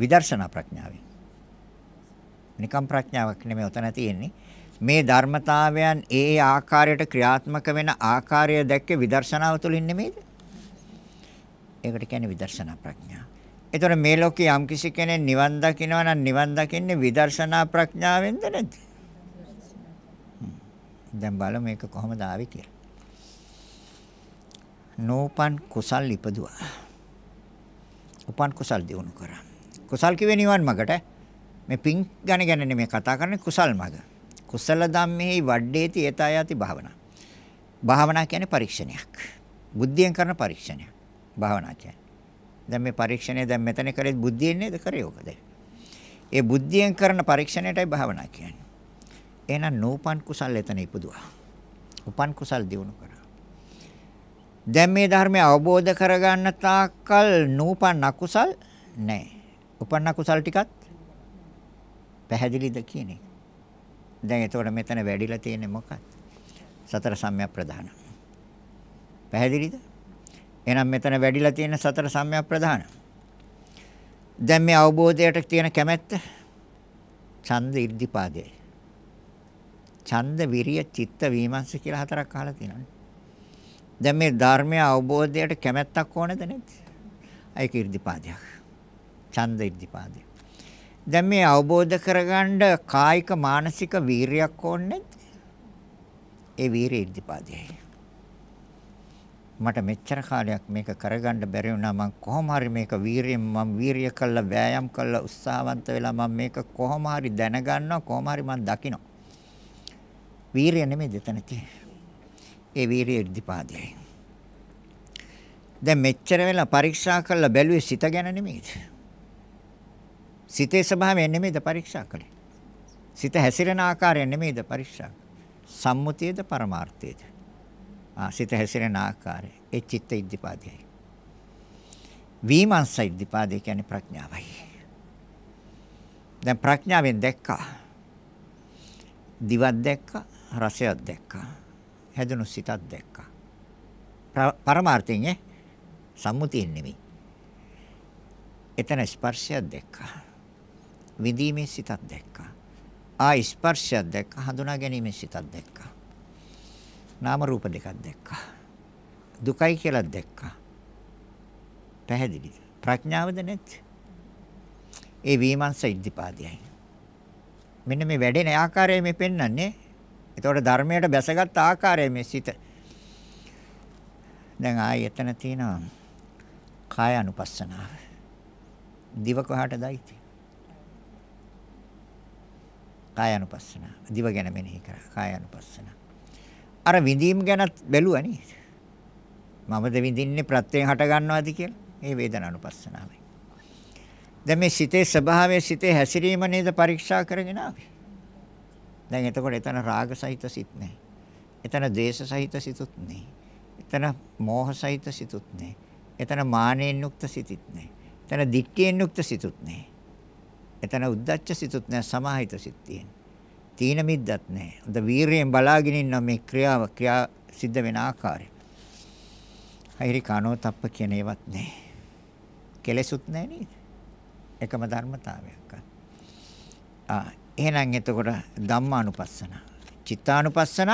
Speaker 2: විදර්ශනා ප්‍රඥාවෙන්. නිකම් ප්‍රඥාවක් නෙමෙයි උතන තියෙන්නේ. මේ ධර්මතාවයන් ඒ ආකාරයට ක්‍රියාත්මක වෙන ආකාරය දැක්කේ විදර්ශනාව තුළින් නෙමෙයිද? ඒකට කියන්නේ විදර්ශනා ප්‍රඥා. එතකොට මේ ලෝකේ යම් කිසි කෙනෙක් නිවන් දකිනවා නම් නිවන් දකින්නේ විදර්ශනා ප්‍රඥාවෙන්ද නැද්ද? දැන් බලමු මේක කොහොමද ආවේ කියලා. නෝපන් කුසල් ඉපදුවා. උපන් කුසල් දියුණු කරා. කුසල් කිව්වේ නිවන් මාර්ගට මේ පිං ගැන ගැන නෙමෙයි කතා කරන්නේ කුසල් මාර්ග. කුසල ධම්මෙහි වඩ්ඩේති ඒතයති භාවනා. භාවනා කියන්නේ පරීක්ෂණයක්. බුද්ධියෙන් කරන පරීක්ෂණයක්. භාවනා කියන්නේ. දැන් මේ පරීක්ෂණය දැන් මෙතන කරේ බුද්ධියෙන් නේද කරේ ඔකද? ඒ බුද්ධියෙන් කරන පරීක්ෂණයටයි භාවනා කියන්නේ. එහෙනම් නූපන් කුසල් එතන ඉපදුවා. උපන් කුසල් දියුණු කරා. දැන් මේ ධර්මය අවබෝධ කරගන්න තාක්කල් නූපන් අකුසල් නැහැ. උපන් අකුසල් ටිකත් පැහැදිලිද කියන එක. දැන් එතකොට මෙතන වැඩිලා තියෙන්නේ මොකක්ද? සතර සම්‍යක් ප්‍රධාන. පැහැදිලිද? එහෙනම් මෙතන වැඩිලා තියෙන සතර සම්‍යක් ප්‍රධාන. දැන් මේ අවබෝධයට තියෙන කැමැත්ත ඡන්ද irdipaade. ඡන්ද විරිය චිත්ත විමර්ශ කියලා හතරක් අහලා තියෙනවා. දැන් මේ ධර්මය අවබෝධයට කැමැත්තක් ඕනද නැද්ද? ඒක irdipaadayak. ඡන්ද irdipaadayak. දැන් මේ අවබෝධ කරගන්න කායික මානසික වීරියක් ඕනේ ඒ වීරිය ඉර්ධිපාදයයි මට මෙච්චර කාලයක් මේක කරගන්න බැරි වුණා මම කොහොම හරි මේක වීරියෙන් මම වීරිය කළා වෑයම් කළා උත්සාහවන්ත වෙලා මම මේක කොහොම හරි දැනගන්නවා කොහොම හරි මම දකිනවා වීරිය නෙමෙයි දෙතන තියෙන්නේ ඒ වීරිය ඉර්ධිපාදයයි. දැන් මෙච්චර වෙලා පරීක්ෂා කරලා බැලුවේ සිත ගැන නෙමෙයිද? සිතේ ස්වභාවය නෙමෙයිද පරීක්ෂා කළේ? සිත හැසිරෙන ආකාරය නෙමෙයිද පරීක්ෂා සම්මුතියද පරමාර්ථයද? ආ සිත හැසිරෙන ආකාරය ඒ චිත්ත ඉර්ධිපාදයයි. විමර්ශ ඉර්ධිපාදය කියන්නේ ප්‍රඥාවයි. දැන් ප්‍රඥාවෙන් දැක්කා. දිවක් දැක්කා, රසයක් දැක්කා. හැදුණු සිතක් දැක්කා. පරමාර්ථයෙන් ඈ සම්මුතියෙන් නෙමෙයි. එතන ස්පර්ශයක් දැක්කා. විඳීමේ සිතක් දැක්කා. ආ ස්පර්ශයක් දැක්කා. හඳුනා ගැනීමේ සිතක් දැක්කා. නාම රූප දෙකක් දැක්කා. දුකයි කියලා දැක්කා. පැහැදිලිද? ප්‍රඥාවද නැත්? ඒ විමර්ශ ඉද්ධිපාදයයි. මෙන්න මේ වැඩෙන ආකාරය මේ පෙන්වන්නේ එතකොට ධර්මයට බැසගත් ආකාරය මේ සිත. දැන් ආයෙ එතන තියෙනවා කාය අනුපස්සනාව. දිව කොහාටදයි තියෙන්නේ? කාය අනුපස්සනාව. දිව ගැන මෙනෙහි කරා. කාය අනුපස්සනාව. අර විඳීම ගැන බැලුවා නේද? මමද විඳින්නේ ප්‍රත්‍යයෙන් හට ගන්නවාද කියලා? ඒ වේදන අනුපස්සනාවයි. දැන් මේ සිතේ ස්වභාවය සිතේ හැසිරීම නේද පරීක්ෂා කරගෙන ආවේ. දැන් එතකොට එතන රාග සහිත සිත් නැහැ. එතන ද්වේෂ සහිත සිතුත් නැහැ. එතන මෝහ සහිත සිතුත් නැහැ. එතන මානෙන් යුක්ත සිතිත් නැහැ. එතන දික්කයෙන් යුක්ත සිතුත් නැහැ. එතන උද්දච්ච සිතුත් නැහැ සමාහිත සිත් තියෙන. තීන මිද්දත් නැහැ. උද වීරයෙන් බලාගෙන ඉන්න මේ ක්‍රියාව ක්‍රියා සිද්ධ වෙන ආකාරය. හයිරි කනෝ තප්ප කියන ඒවත් නැහැ. කෙලෙසුත් නැහැ නේද? එකම ධර්මතාවයක්. ආ එහෙනම් එතකොට ධම්මානුපස්සන. චිත්තානුපස්සන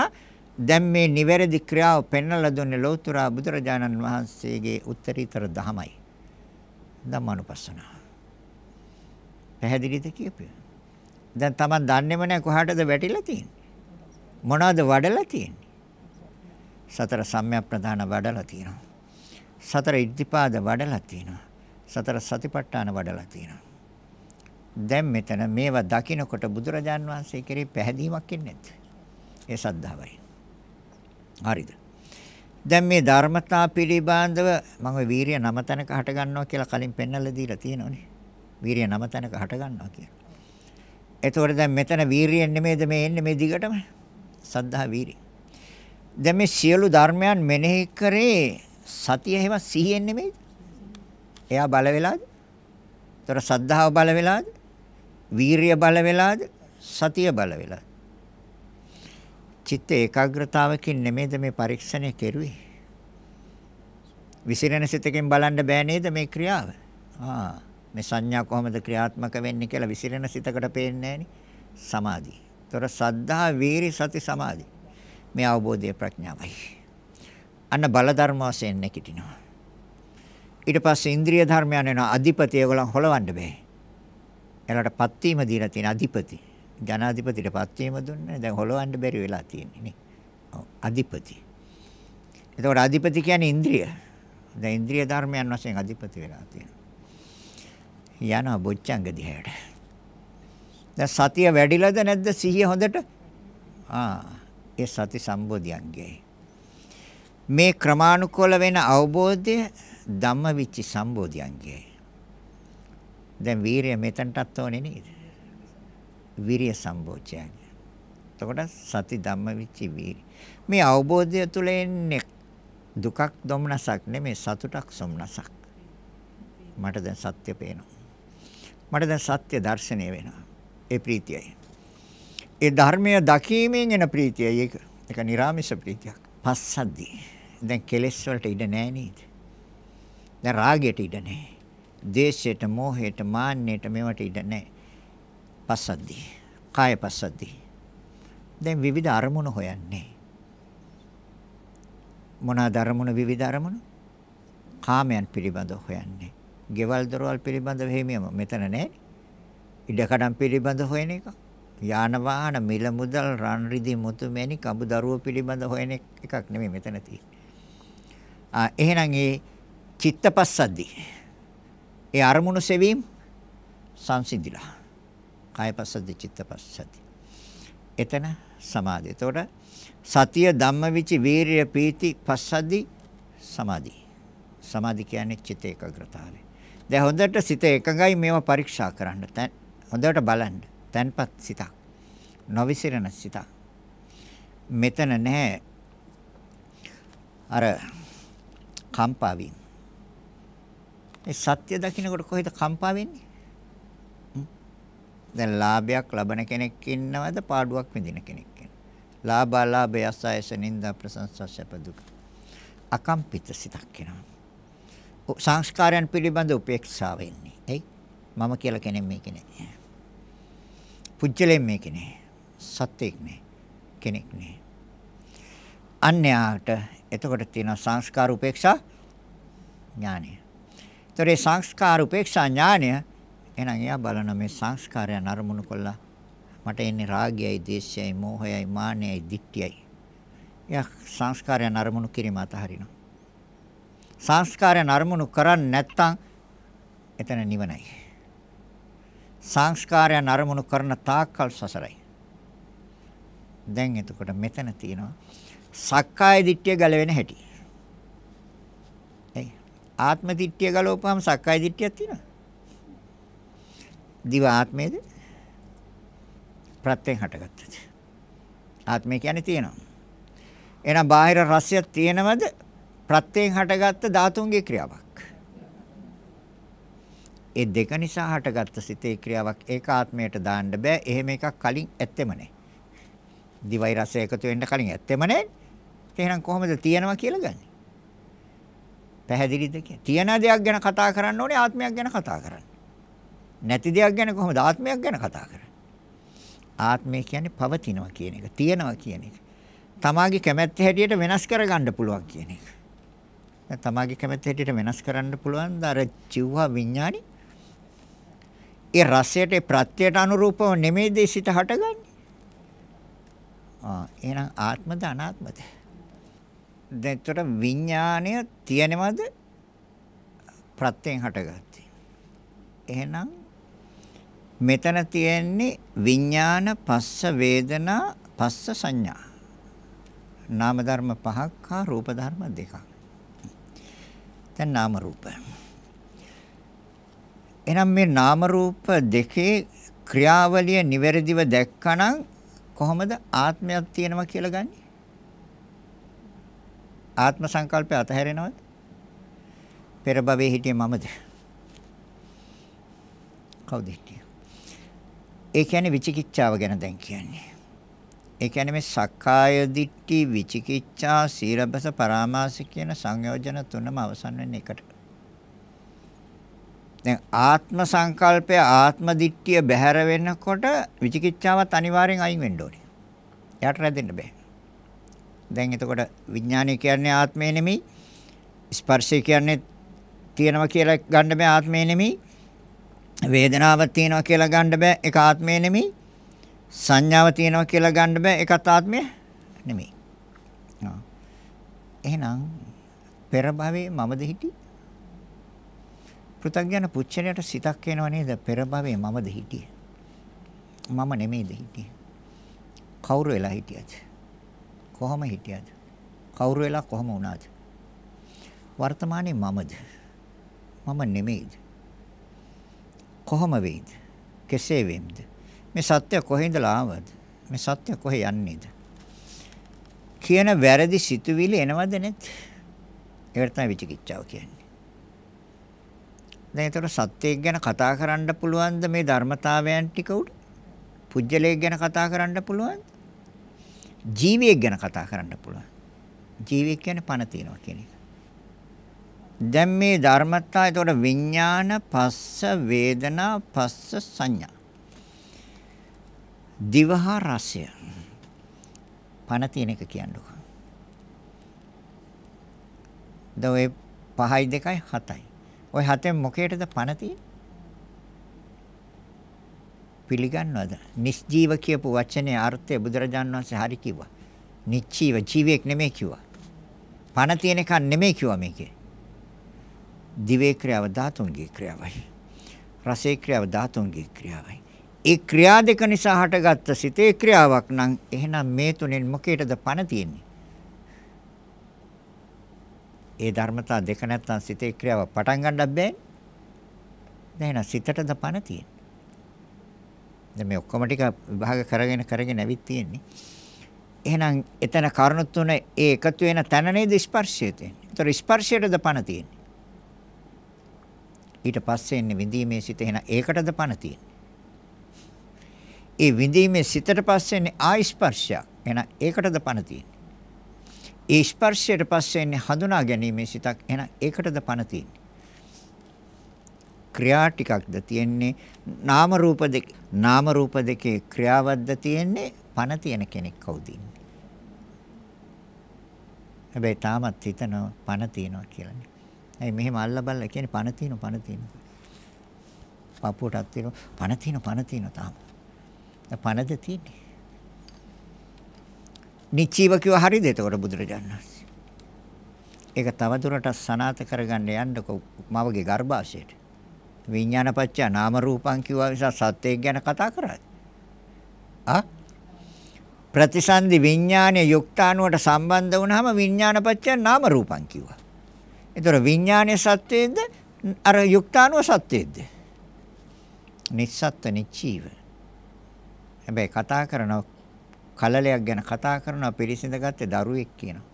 Speaker 2: දැන් මේ නිවැරදි ක්‍රියාව පෙන්වලා දුන්නේ ලෞතර බුදුරජාණන් වහන්සේගේ උත්තරීතර ධමයි. ධම්මානුපස්සන. පැහැදිලිද කියපේ? දැන් Taman දන්නේම නැහැ කොහාටද වැටිලා තියෙන්නේ. මොනවද වඩලා තියෙන්නේ? සතර සම්‍යක්ප්‍රදාන වඩලා තියෙනවා. සතර ඉද්ධිපාද වඩලා තියෙනවා. සතර සතිපට්ඨාන වඩලා තියෙනවා. දැන් මෙතන මේවා දකිනකොට බුදුරජාන් වහන්සේ කෙරේ පැහැදීමක් එන්නේ නැද්ද? ඒ සද්ධාවයි. හරිද? දැන් මේ ධර්මතා පිළිබඳව මම වීරිය නම තැනක හට ගන්නවා කියලා කලින් පෙන්නලා දීලා තියෙනවනේ. වීරිය නම තැනක හට ගන්නවා කියලා. එතකොට දැන් මෙතන වීරියෙන් නෙමෙයිද මේ එන්නේ මේ දිගටම? සද්ධා වීරිය. දැන් මේ සියලු ධර්මයන් මෙනෙහි කරේ සතිය එහෙම සිහියෙන් නෙමෙයිද? එයා බල වෙලාද? ඒතර සද්ධාව බල වෙලාද? වීරිය බල වෙලාද? සතිය බල වෙලාද? චිත්ත ඒකාග්‍රතාවකින් නෙමෙයිද මේ පරීක්ෂණය කෙරුවේ? විසිරෙන සිතකින් බලන්න බෑ නේද මේ ක්‍රියාව? ආ මේ සංඥා කොහොමද ක්‍රියාත්මක වෙන්නේ කියලා විසිරෙන සිතකට පේන්නේ නෑනේ සමාධිය. ඒතොර සද්ධා වීරි සති සමාධි. මේ අවබෝධය ප්‍රඥාවයි. අන්න බල ධර්ම වශයෙන් නැගිටිනවා. ඊට පස්සේ ඉන්ද්‍රිය ධර්මයන් වෙනවා අධිපති ඒගොල්ලන් හොලවන්න බෑ. එලකට පත්වීම දීලා තියෙන අධිපති ජනාධිපතිට පත්වීම දුන්නේ දැන් හොලවන්න බැරි වෙලා තියෙන්නේ නේ අධිපති එතකොට අධිපති කියන්නේ ඉන්ද්‍රිය දැන් ඉන්ද්‍රිය ධර්මයන් වශයෙන් අධිපති වෙලා තියෙනවා යනවා බොච්චංග දිහාට දැන් සතිය වැඩිලාද නැද්ද සිහිය හොඳට ආ ඒ සති සම්බෝධියන්ගේ මේ ක්‍රමානුකූල වෙන අවබෝධය ධම්මවිචි සම්බෝධියන්ගේ දැන් වීරිය මෙතනටත් ඕනේ නේද? විරිය සම්බෝධ්‍යය. එතකොට සති ධම්ම විචි වීරි. මේ අවබෝධය තුල එන්නේ දුකක් දුම්නසක් නෙමෙයි සතුටක් සොම්නසක්. මට දැන් සත්‍ය පේනවා. මට දැන් සත්‍ය දර්ශනය වෙනවා. ඒ ප්‍රීතියයි. ඒ ධර්මය දකීමෙන් එන ප්‍රීතියයි ඒක. ඒක නිර්ාමිෂ ප්‍රීතියක්. පස්සද්දී. දැන් කෙලෙස් වලට ඉඩ නැහැ නේද? දැන් රාගයට ඉඩ නැහැ. දේශයට, මෝහයට, මාන්නයට මේවට ඉඩ නැහැ. පස්සද්දී. කාය පස්සද්දී. දැන් විවිධ අරමුණු හොයන්නේ. මොනවාද අරමුණු විවිධ අරමුණු? කාමයන් පිළිබඳව හොයන්නේ. ගෙවල් දොරවල් පිළිබඳව හිමියම මෙතන නැහැ. ඉඩකඩම් පිළිබඳව හොයන එක. යාන වාහන මිල මුදල් රන් රිදි මුතු මැණික් අඹ දරුව පිළිබඳ හොයන එකක් නෙමෙයි මෙතන තියෙන්නේ. ආ එහෙනම් ඒ චිත්තපස්සද්දී ඒ අරමුණු සෙවීම සංසිඳිලා. කායපස්සද්ධි චිත්තපස්සද්ධි. එතන සමාධිය. එතකොට සතිය ධම්මවිචි වීරිය පීති පස්සද්ධි සමාධි. සමාධි කියන්නේ චිත ඒකාග්‍රතාවය. දැන් හොඳට සිත එකඟයි මේව පරීක්ෂා කරන්න. දැන් හොඳට බලන්න. තැන්පත් සිතක්. නොවිසිරෙන සිතක්. මෙතන නැහැ අර කම්පාවීම ඒ සත්‍ය දකින්නකොට කොහෙද කම්පා වෙන්නේ? දැන් ලාභයක් ලබන කෙනෙක් ඉන්නවද පාඩුවක් විඳින කෙනෙක් ඉන්නවද? ලාභා ලාභය අසයස නින්දා ප්‍රශංසා සැප දුක. අකම්පිත සිතක් වෙනවා. සංස්කාරයන් පිළිබඳ උපේක්ෂාව එන්නේ. එයි මම කියලා කෙනෙක් මේකේ නෑ. පුජ්‍යලෙන් මේකේ නෑ. සත්‍යෙක් නෑ. කෙනෙක් නෑ. අන්‍යයාට එතකොට තියෙන සංස්කාර උපේක්ෂා ඥානය. ඒතරේ සංස්කාර උපේක්ෂා ඥානය එහෙනම් එයා බලන මේ සංස්කාරයන් අරමුණු කළා. මට එන්නේ රාගයයි, දේශයයි, මෝහයයි, මානයයි, දික්තියයි. එයා සංස්කාරයන් අරමුණු කිරීම අතහරිනවා. සංස්කාරයන් අරමුණු කරන්නේ නැත්නම් එතන නිවනයි. සංස්කාරයන් අරමුණු කරන තාක්කල් සසරයි. දැන් එතකොට මෙතන තියෙනවා සක්කාය දිට්ඨිය ගැලවෙන හැටි. ආත්ම දිට්ඨිය ගලවපුවාම සක්කාය දිට්ඨියක් තියෙනවා. දිව ආත්මයේද? ප්‍රත්‍යයෙන් හටගත්තද? ආත්මය කියන්නේ තියෙනවා. එහෙනම් බාහිර රසයක් තියෙනවද? ප්‍රත්‍යයෙන් හටගත්ත ධාතුන්ගේ ක්‍රියාවක්. ඒ දෙක නිසා හටගත්ත සිතේ ක්‍රියාවක් ඒක ආත්මයට දාන්න බෑ. එහෙම එකක් කලින් ඇත්තෙම නැහැ. දිවයි රසය එකතු වෙන්න කලින් ඇත්තෙම නැහැ. එහෙනම් කොහොමද තියෙනවා කියලා ගන්නේ? පැහැදිලිද කියලා. තියෙන දෙයක් ගැන කතා කරන්න ඕනේ ආත්මයක් ගැන කතා කරන්න. නැති දෙයක් ගැන කොහොමද ආත්මයක් ගැන කතා කරන්නේ? ආත්මය කියන්නේ පවතිනවා කියන එක, තියෙනවා කියන එක. තමාගේ කැමැත්ත හැටියට වෙනස් කරගන්න පුළුවන් කියන එක. දැන් තමාගේ කැමැත්ත හැටියට වෙනස් කරන්න පුළුවන් ද අර චිව්ව විඥානි? ඒ රසයට ඒ ප්‍රත්‍යයට අනුරූපව නෙමෙයි දෙසිත හටගන්නේ. ආ එහෙනම් ආත්මද අනාත්මද? දැන් ඒතර විඥාණය තියෙනවද? ප්‍රත්‍යයෙන් හටගත්තේ. එහෙනම් මෙතන තියෙන්නේ විඥාන පස්ස වේදනා පස්ස සංඥා. නාම ධර්ම පහක් හා රූප ධර්ම දෙකක්. දැන් නාම රූප. එහෙනම් මේ නාම රූප දෙකේ ක්‍රියාවලිය නිවැරදිව දැක්කනම් කොහොමද ආත්මයක් තියෙනවා කියලා ගන්නෙ? ආත්ම සංකල්පය අතහැරෙනවද? පෙර භවයේ හිටියේ මමද? කවුද හිටියේ? ඒ කියන්නේ විචිකිච්ඡාව ගැන දැන් කියන්නේ. ඒ කියන්නේ මේ සක්කාය දිට්ඨි විචිකිච්ඡා සීරබස පරාමාස කියන සංයෝජන තුනම අවසන් වෙන්නේ එකට. දැන් ආත්ම සංකල්පය ආත්ම දිට්ඨිය බැහැර වෙනකොට විචිකිච්ඡාවත් අනිවාර්යෙන් අයින් වෙන්න ඕනේ. එයාට රැඳෙන්න බෑ. දැන් එතකොට විඥානය කියන්නේ ආත්මය නෙමෙයි. ස්පර්ශය කියන්නේ තියෙනවා කියලා ගන්න බෑ ආත්මය නෙමෙයි. වේදනාවක් තියෙනවා කියලා ගන්න බෑ ඒක ආත්මය නෙමෙයි. සංඥාවක් තියෙනවා කියලා ගන්න බෑ ඒකත් ආත්මය නෙමෙයි. එහෙනම් පෙර භවයේ මමද හිටි? පෘථග්ජන පුච්චණයට සිතක් එනව නේද? පෙර භවයේ මමද හිටියේ? මම නෙමෙයිද හිටියේ? කවුරු වෙලා හිටියද? කොහොම හිටියද? කවුරු වෙලා කොහොම වුණාද? වර්තමානයේ මමද? මම නෙමෙයිද? කොහොම වෙයිද? කෙසේ වෙම්ද? මේ සත්‍ය කොහෙන්දලා ආවද? මේ සත්‍ය කොහෙ යන්නේද? කියන වැරදි සිතුවිලි එනවද නැත්? ඒකට තමයි විචිකිච්ඡාව කියන්නේ. දැන් ඒතර සත්‍යයක් ගැන කතා කරන්න පුළුවන්ද මේ ධර්මතාවයන් ටික උඩ? පුජ්‍යලයක් ගැන කතා කරන්න පුළුවන්ද? ජීවියෙක් ගැන කතා කරන්න පුළුවන්. ජීවියෙක් කියන්නේ පණ තියනවා කියන එක. දැන් මේ ධර්මතා එතකොට විඥාන පස්ස වේදනා පස්ස සංඥා. දිවහා රසය. පණ තියෙන එක කියන්නකෝ. දැන් ඔය 5යි 2යි 7යි. ඔය 7ෙන් මොකේද පණ තියෙන්නේ? පිළිගන්නවද? නිස්ජීව කියපු වචනේ අර්ථය බුදුරජාන් වහන්සේ හරි කිව්වා. නිච්චීව ජීවියෙක් නෙමෙයි කිව්වා. පණ තියෙන එකක් නෙමෙයි කිව්වා මේකේ. දිවේ ක්‍රියාව ධාතුන්ගේ ක්‍රියාවයි. රසේ ක්‍රියාව ධාතුන්ගේ ක්‍රියාවයි. ඒ ක්‍රියා දෙක නිසා හටගත්ත සිතේ ක්‍රියාවක් නම් එහෙනම් මේ තුනෙන් මොකේද පණ තියෙන්නේ? ඒ ධර්මතා දෙක නැත්තම් සිතේ ක්‍රියාව පටන් ගන්නත් බෑනේ. දැන් එහෙනම් සිතටද පණ තියෙන්නේ? දැන් මේ ඔක්කොම ටික විභාග කරගෙන කරගෙන ඇවිත් තියෙන්නේ. එහෙනම් එතන කරුණු තුන ඒ එකතු වෙන තැන නේද ස්පර්ශය තියෙන්නේ. ඒතර ස්පර්ශයටද පණ තියෙන්නේ. ඊට පස්සේ එන්නේ විඳීමේ සිත. එහෙනම් ඒකටද පණ තියෙන්නේ. ඒ විඳීමේ සිතට පස්සේ එන්නේ ආ ස්පර්ශයක්. එහෙනම් ඒකටද පණ තියෙන්නේ. ඒ ස්පර්ශයට පස්සේ එන්නේ හඳුනා ගැනීමේ සිතක්. එහෙනම් ඒකටද පණ තියෙන්නේ. ක්‍රියා ටිකක්ද තියෙන්නේ නාම රූප දෙක නාම රූප දෙකේ ක්‍රියාවක්ද තියෙන්නේ පණ තියෙන කෙනෙක් කවුද ඉන්නේ හැබැයි තාමත් හිතන පණ තියනවා කියලානේ ඇයි මෙහෙම අල්ල බලලා කියන්නේ පණ තියෙනවා පණ තියෙනවා පපුවටත් තියෙනවා පණ තියෙනවා පණ තියෙනවා තාම පණද තියෙන්නේ නිච්චීව කිව්ව හරියද එතකොට බුදුරජාණන් වහන්සේ ඒක තවදුරටත් සනාත කරගන්න යන්නකො මවගේ ගර්භාෂයට විඥානපච්චය නාම රූපං කිව්වා නිසා සත්‍යය ගැන කතා කරාද? ආ ප්‍රතිසන්දි විඥානයේ යුක්තාණුවට සම්බන්ධ වුණාම විඥානපච්චය නාම රූපං කිව්වා. ඒතර විඥානයේ සත්‍යයේද අර යුක්තාණුව සත්‍යයේද? නිස්සත්ත්ව නිචීව. හැබැයි කතා කරන කලලයක් ගැන කතා කරන පිළිසිඳ ගත්තේ දරුවෙක් කියනවා.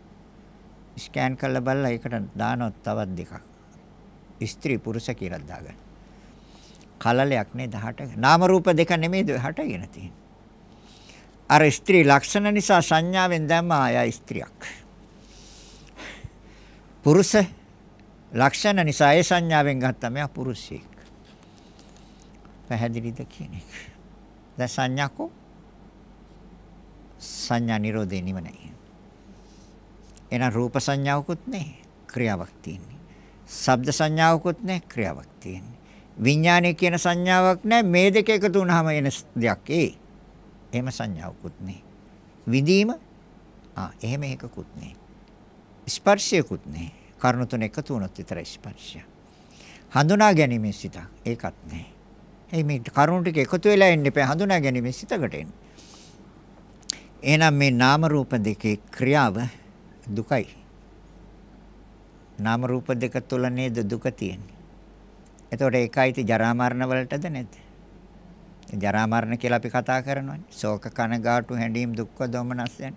Speaker 2: ස්කෑන් කරලා බලලා ඒකට දානොත් තවත් දෙකක්. ස්ත්‍රී පුරුෂ කියලා දාගන්න. කලලයක් නේද හට නාම රූප දෙක නෙමෙයිද හටගෙන තියෙන්නේ අර ස්ත්‍රී ලක්ෂණ නිසා සංඥාවෙන් දැම්ම ආය ස්ත්‍රියක් පුරුෂ ලක්ෂණ නිසා ඒ සංඥාවෙන් ගත්තම යා පුරුෂයෙක් පැහැදිලිද කියන එක දැන් සංඥාකෝ සංඥා නිරෝධේ නිවනයි එහෙනම් රූප සංඥාවකුත් නැහැ ක්‍රියාවක් තියෙන්නේ ශබ්ද සංඥාවකුත් නැහැ ක්‍රියාවක් තියෙන්නේ විඥානය කියන සංඥාවක් නැහැ මේ දෙක එකතු වුනහම එන දෙයක් ඒ. එහෙම සංඥාවකුත් නැහැ. විඳීම ආ එහෙම එකකුත් නැහැ. ස්පර්ශයකුත් නැහැ. කරුණු තුන එකතු වුණොත් විතර ස්පර්ශය. හඳුනා ගැනීමේ සිතක් ඒකත් නැහැ. එයි මේ කරුණු ටික එකතු වෙලා එන්න එපා හඳුනා ගැනීමේ සිතකට එන්න. එහෙනම් මේ නාම රූප දෙකේ ක්‍රියාව දුකයි. නාම රූප දෙක තුල නේද දුක තියෙන්නේ. එතකොට ඒකයිති ජරා මරණ වලටද නැද්ද? ජරා මරණ කියලා අපි කතා කරනවානේ. ශෝක කනගාටු හැඬීම් දුක්ඛ දොමනස් යන.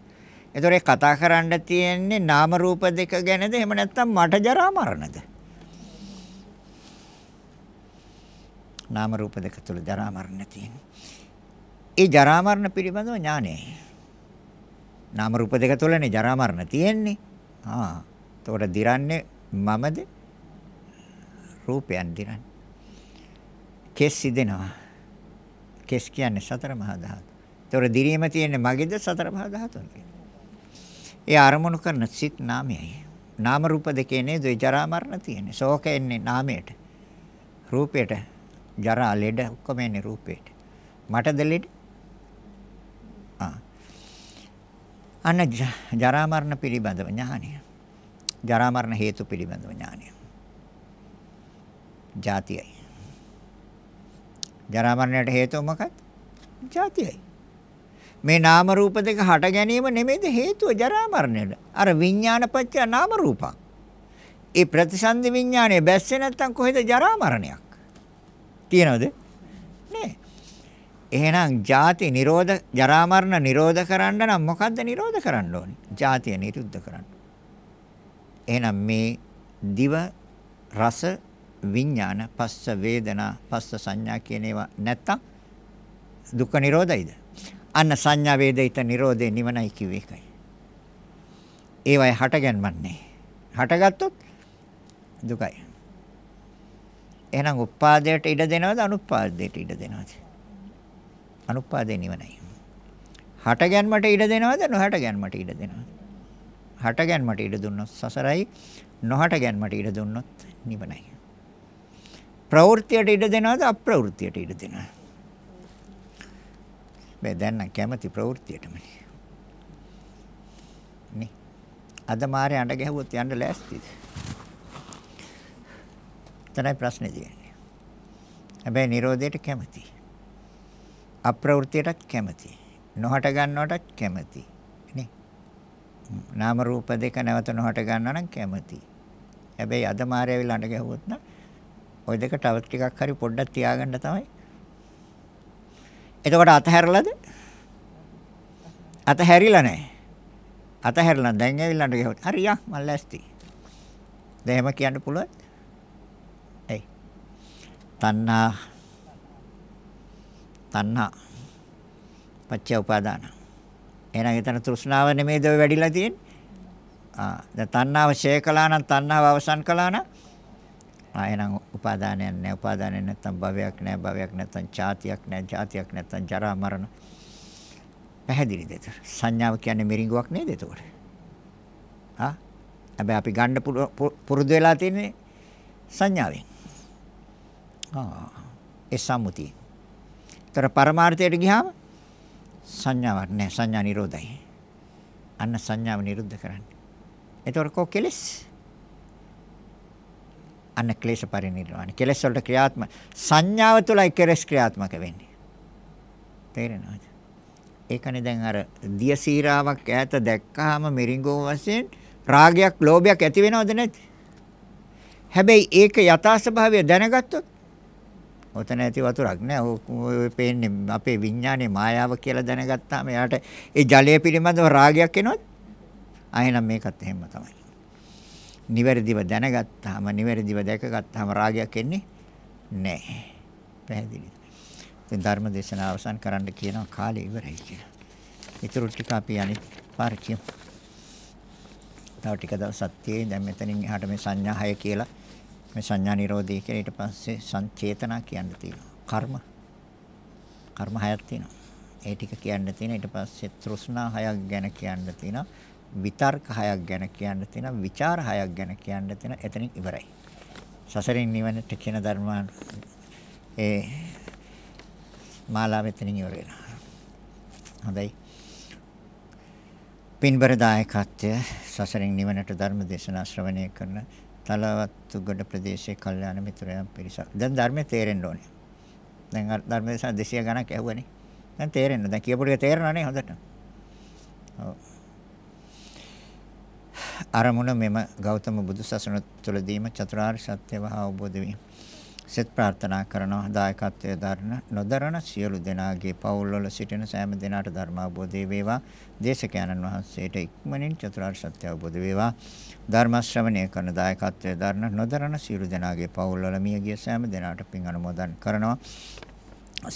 Speaker 2: එතකොට ඒ කතා කරන්න තියෙන්නේ නාම රූප දෙක ගැනද එහෙම නැත්නම් මට ජරා මරණද? නාම රූප දෙක තුල ජරා මරණ තියෙනවා. ඒ ජරා මරණ පිළිබඳව ඥානයයි. නාම රූප දෙක තුලනේ ජරා මරණ තියෙන්නේ. ආ. එතකොට දිරන්නේ මමද? රූපයන් දිරන්නේ. කෙස් ඉදෙනවා. කෙස් කියන්නේ සතර මහා ධාතු. ඒතොර දිරීම තියෙන්නේ මගේද සතර මහා ධාතුන් ඒ අරමුණු කරන සිත් නාමයයි. නාම රූප දෙකේ නේද ජරා මරණ තියෙන්නේ. ශෝක එන්නේ නාමයට. රූපයට ජරා ලෙඩ ඔක්කොම එන්නේ රූපයට. මටද ලෙඩ? ආ. අන ජරා මරණ පිළිබඳව ඥානය. ජරා මරණ හේතු පිළිබඳව ඥානය. ජාතියයි. ජරා මරණයට හේතුව මොකක්ද? ජාතියයි. මේ නාම රූප දෙක හට ගැනීම නෙමෙයිද හේතුව ජරා මරණයට. අර විඥානපච්චය නාම රූපං. ඒ ප්‍රතිසන්දි විඥානය බැස්සේ නැත්තම් කොහෙද ජරා මරණයක්? තියනවද? නෑ. එහෙනම් ಜಾති නිරෝධ ජරා මරණ නිරෝධ කරන්න නම් මොකද්ද නිරෝධ කරන්න ඕනේ? ಜಾතිය නිරුද්ධ කරන්න. එහෙනම් මේ දිව රස විඥාන පස්ස වේදනා පස්ස සංඥා කියන ඒවා නැත්තම් දුක්ඛ නිරෝධයිද අන්න සංඥා වේදිත නිරෝධේ නිවනයි කිව්ව එකයි ඒවයි හටගන්වන්නේ හටගත්තොත් දුකයි එහෙනම් උපාදයට ඉඩ දෙනවද අනුපාදයට ඉඩ දෙනවද අනුපාදේ නිවනයි හටගන්මට ඉඩ දෙනවද නොහටගන්මට ඉඩ දෙනවද හටගන්මට ඉඩ දුන්නොත් සසරයි නොහටගන්මට ඉඩ දුන්නොත් නිවනයි ප්‍රවෘත්තියට ඉඩ දෙනවද අප්‍රවෘත්තියට ඉඩ දෙනවද? බෑ දැන් නම් කැමති ප්‍රවෘත්තියටමනේ. නේ. අද මාරේ අඬ ගැහුවොත් යන්න ලෑස්තිද? තරයි ප්‍රශ්නේ තියෙන්නේ. හැබැයි Nirodheට කැමති. අප්‍රවෘත්තියටත් කැමති. නොහට ගන්නවටත් කැමති. නේ. නාම රූප දෙක නැවත නොහට ගන්නවා නම් කැමති. හැබැයි අද මාරේ ඇවිල්ලා අඬ ගැහුවොත් නම් ওই දෙක තව ටිකක් හරි පොඩ්ඩක් තියාගන්න තමයි. එතකොට අතහැරලාද? අතහැරිලා නැහැ. අතහැරලා දැන් ඇවිල්ලාට ගියොත් හරි යා මම ලෑස්ති. දැන් එහෙම කියන්න පුළුවන්. එයි. තණ්හා තණ්හා පච්ච උපාදාන. එහෙනම් ඊතන තෘෂ්ණාව නෙමෙයිද වැඩිලා තියෙන්නේ? ආ දැන් තණ්හාව ෂේ කළා නම් තණ්හාව අවසන් කළා නම් ආයෙනම් උපාදානයක් නැහැ. උපාදානයක් නැත්තම් භවයක් නැහැ. භවයක් නැත්තම් ඡාතියක් නැහැ. ඡාතියක් නැත්තම් ජරා මරණ. පැහැදිලිද ඒතර? සංඥාව කියන්නේ මිරිඟුවක් නේද ඒතකොට? ආ? හැබැයි අපි ගන්න පුරුදු වෙලා තියෙන්නේ සංඥාවෙන්. ආ. ඒ සම්මුතිය. ඒතර පරමාර්ථයට ගියාම සංඥාවක් නැහැ. සංඥා නිරෝධයි. අන්න සංඥාව නිරුද්ධ කරන්න. ඒතකොට කො කෙලස්? අන්න ක්ලේශ පරිණිරවාණි. කෙලෙස් වලට ක්‍රියාත්මක සංඥාව තුලයි කෙලෙස් ක්‍රියාත්මක වෙන්නේ. තේරෙනවද? ඒකනේ දැන් අර දිය සීරාවක් ඈත දැක්කහම මිරිඟුව වශයෙන් රාගයක්, ලෝභයක් ඇති වෙනවද නැද්ද? හැබැයි ඒක යථා ස්වභාවය දැනගත්තොත් ඔතන ඇති වතුරක් නෑ. ඔය පේන්නේ අපේ විඥානයේ මායාව කියලා දැනගත්තාම එයාට ඒ ජලය පිළිබඳව රාගයක් එනොත් ආයෙනම් මේකත් එහෙම තමයි. නිවැරදිව දැනගත්තාම නිවැරදිව දැකගත්තාම රාගයක් එන්නේ නැහැ. පැහැදිලිද? ඉතින් ධර්ම දේශනාව අවසන් කරන්න කියන කාලය ඉවරයි කියලා. ඊටු ටික අපි අනිත් පාර කියමු. තව ටික දවසක් තියෙයි. දැන් මෙතනින් එහාට මේ සංඥා 6 කියලා මේ සංඥා නිරෝධය කියලා ඊට පස්සේ සංචේතනා කියන්න තියෙනවා. කර්ම. කර්ම හයක් තියෙනවා. ඒ ටික කියන්න තියෙනවා. ඊට පස්සේ තෘෂ්ණා හයක් ගැන කියන්න තියෙනවා. විතර්ක හයක් ගැන කියන්න තියෙනවා, ਵਿਚාර හයක් ගැන කියන්න තියෙනවා. එතනින් ඉවරයි. සසරින් නිවනට කියන ධර්මාන ඒ මාලාව එතනින් ඉවර වෙනවා. හොඳයි. පින්බර දායකත්වය සසරින් නිවනට ධර්ම දේශනා ශ්‍රවණය කරන තලවත්තුගොඩ ප්‍රදේශයේ කල්යාණ මිත්‍රයන් පිරිසක්. දැන් ධර්මයේ තේරෙන්න ඕනේ. දැන් ධර්ම දේශනා 200 ගණක් ඇහුවනේ. දැන් තේරෙන්න. දැන් කියපු ටික තේරෙනවනේ හොඳට. ඔව්. අරමුණ මෙම ගෞතම බුදු සසුන තුළදීම චතුරාර්ය සත්‍යව අවබෝධ වීම. සෙත් ප්‍රාර්ථනා කරනවා දායකත්වයේ දරන නොදරන සියලු දෙනාගේ පවුල්වල සිටින සෑම දෙනාට ධර්ම අවබෝධය වේවා දේශකයන්න් වහන්සේට ඉක්මනින් චතුරාර්ය සත්‍ය අවබෝධ වේවා ධර්ම ශ්‍රවණය කරන දායකත්වයේ දරන නොදරන සියලු දෙනාගේ පවුල්වල මියගිය සෑම දෙනාට පින් අනුමෝදන් කරනවා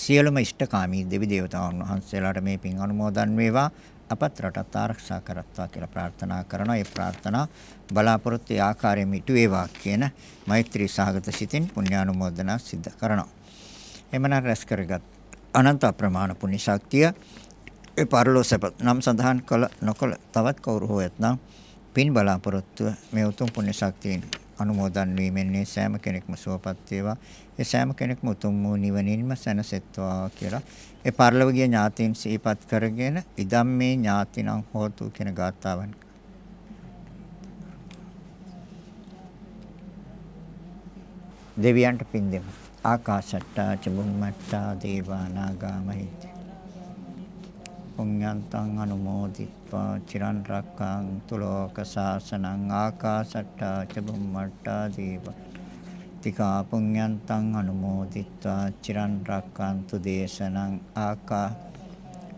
Speaker 2: සියලුම ඉෂ්ඨකාමී දෙවි දේවතාවුන් වහන්සේලාට මේ පින් අනුමෝදන් වේවා අපත් රටත් ආරක්ෂා කරත්වා කියලා ප්‍රාර්ථනා කරනවා. ඒ ප්‍රාර්ථනා බලාපොරොත්තු ආකාරයෙන් ඉටු වේවා කියන මෛත්‍රී සහගත සිතින් පුණ්‍යානුමෝදනා සිද්ධ කරනවා. එමනම් රැස් කරගත් අනන්ත අප්‍රමාණ පුණ්‍ය ශක්තිය ඒ පරිලෝසපත් නම් සඳහන් කළ නොකළ තවත් කවුරු හෝ ඇතනම් පින් බලාපොරොත්තු මේ උතුම් පුණ්‍ය ශක්තියින් අනුමෝදන් වීමෙන් මේ සෑම කෙනෙක්ම සුවපත් වේවා. ඒ සෑම කෙනෙක්ම උතුම් වූ නිවනින්ම සැනසෙත්වා කියලා. ඒ පරිලෝකීය ඥාතීන් සිහිපත් කරගෙන ඉදම්මේ ඥාතිනම් හෝතු කියන ගාථාවන් දෙවියන්ට පින් දෙමු. ආකාශට්ටා චුම්මට්ටා දේවානාගා මහිත්‍ය පුඤ්ඤන්තං අනුමෝදිත්වා චිරන් රක්ඛං තුලෝක සාසනං ආකාශට්ටා ච බුම්මට්ටා දීව තිකා පුඤ්ඤන්තං අනුමෝදිත්වා චිරන් රක්ඛන්තු දේශනං ආකා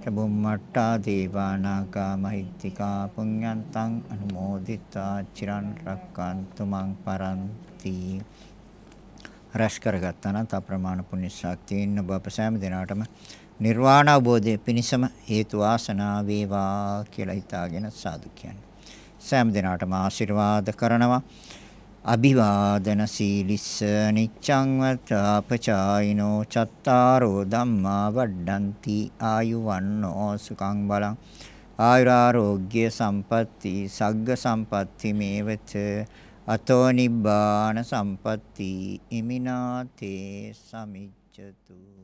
Speaker 2: ච බුම්මට්ටා දීවානාගා මහිත්‍තිකා පුඤ්ඤන්තං අනුමෝදිත්වා චිරන් රක්ඛන්තු මං පරන්ති රැස් කරගත්තා නම් තා ප්‍රමාණ පුණ්‍ය ශක්තියින් ඔබ අප සෑම දිනාටම නිර්වාණ අවබෝධය පිණිසම හේතු වාසනා වේවා කියලා හිතාගෙන සාදු කියන්නේ. සෑම දිනාටම ආශිර්වාද කරනවා. අභිවාදන සීලිස්ස නිච්ඡං වත්තාපචායිනෝ චත්තාරෝ ධම්මා වඩ්ඩಂತಿ ආයු වන්නෝ සුඛං බලං ආයුරාෝග්‍ය සම්පatti සග්ග සම්පatti මේවච අතෝ නිබ්බාන සම්පatti
Speaker 1: ඉමිනාතේ සමිච්ඡතු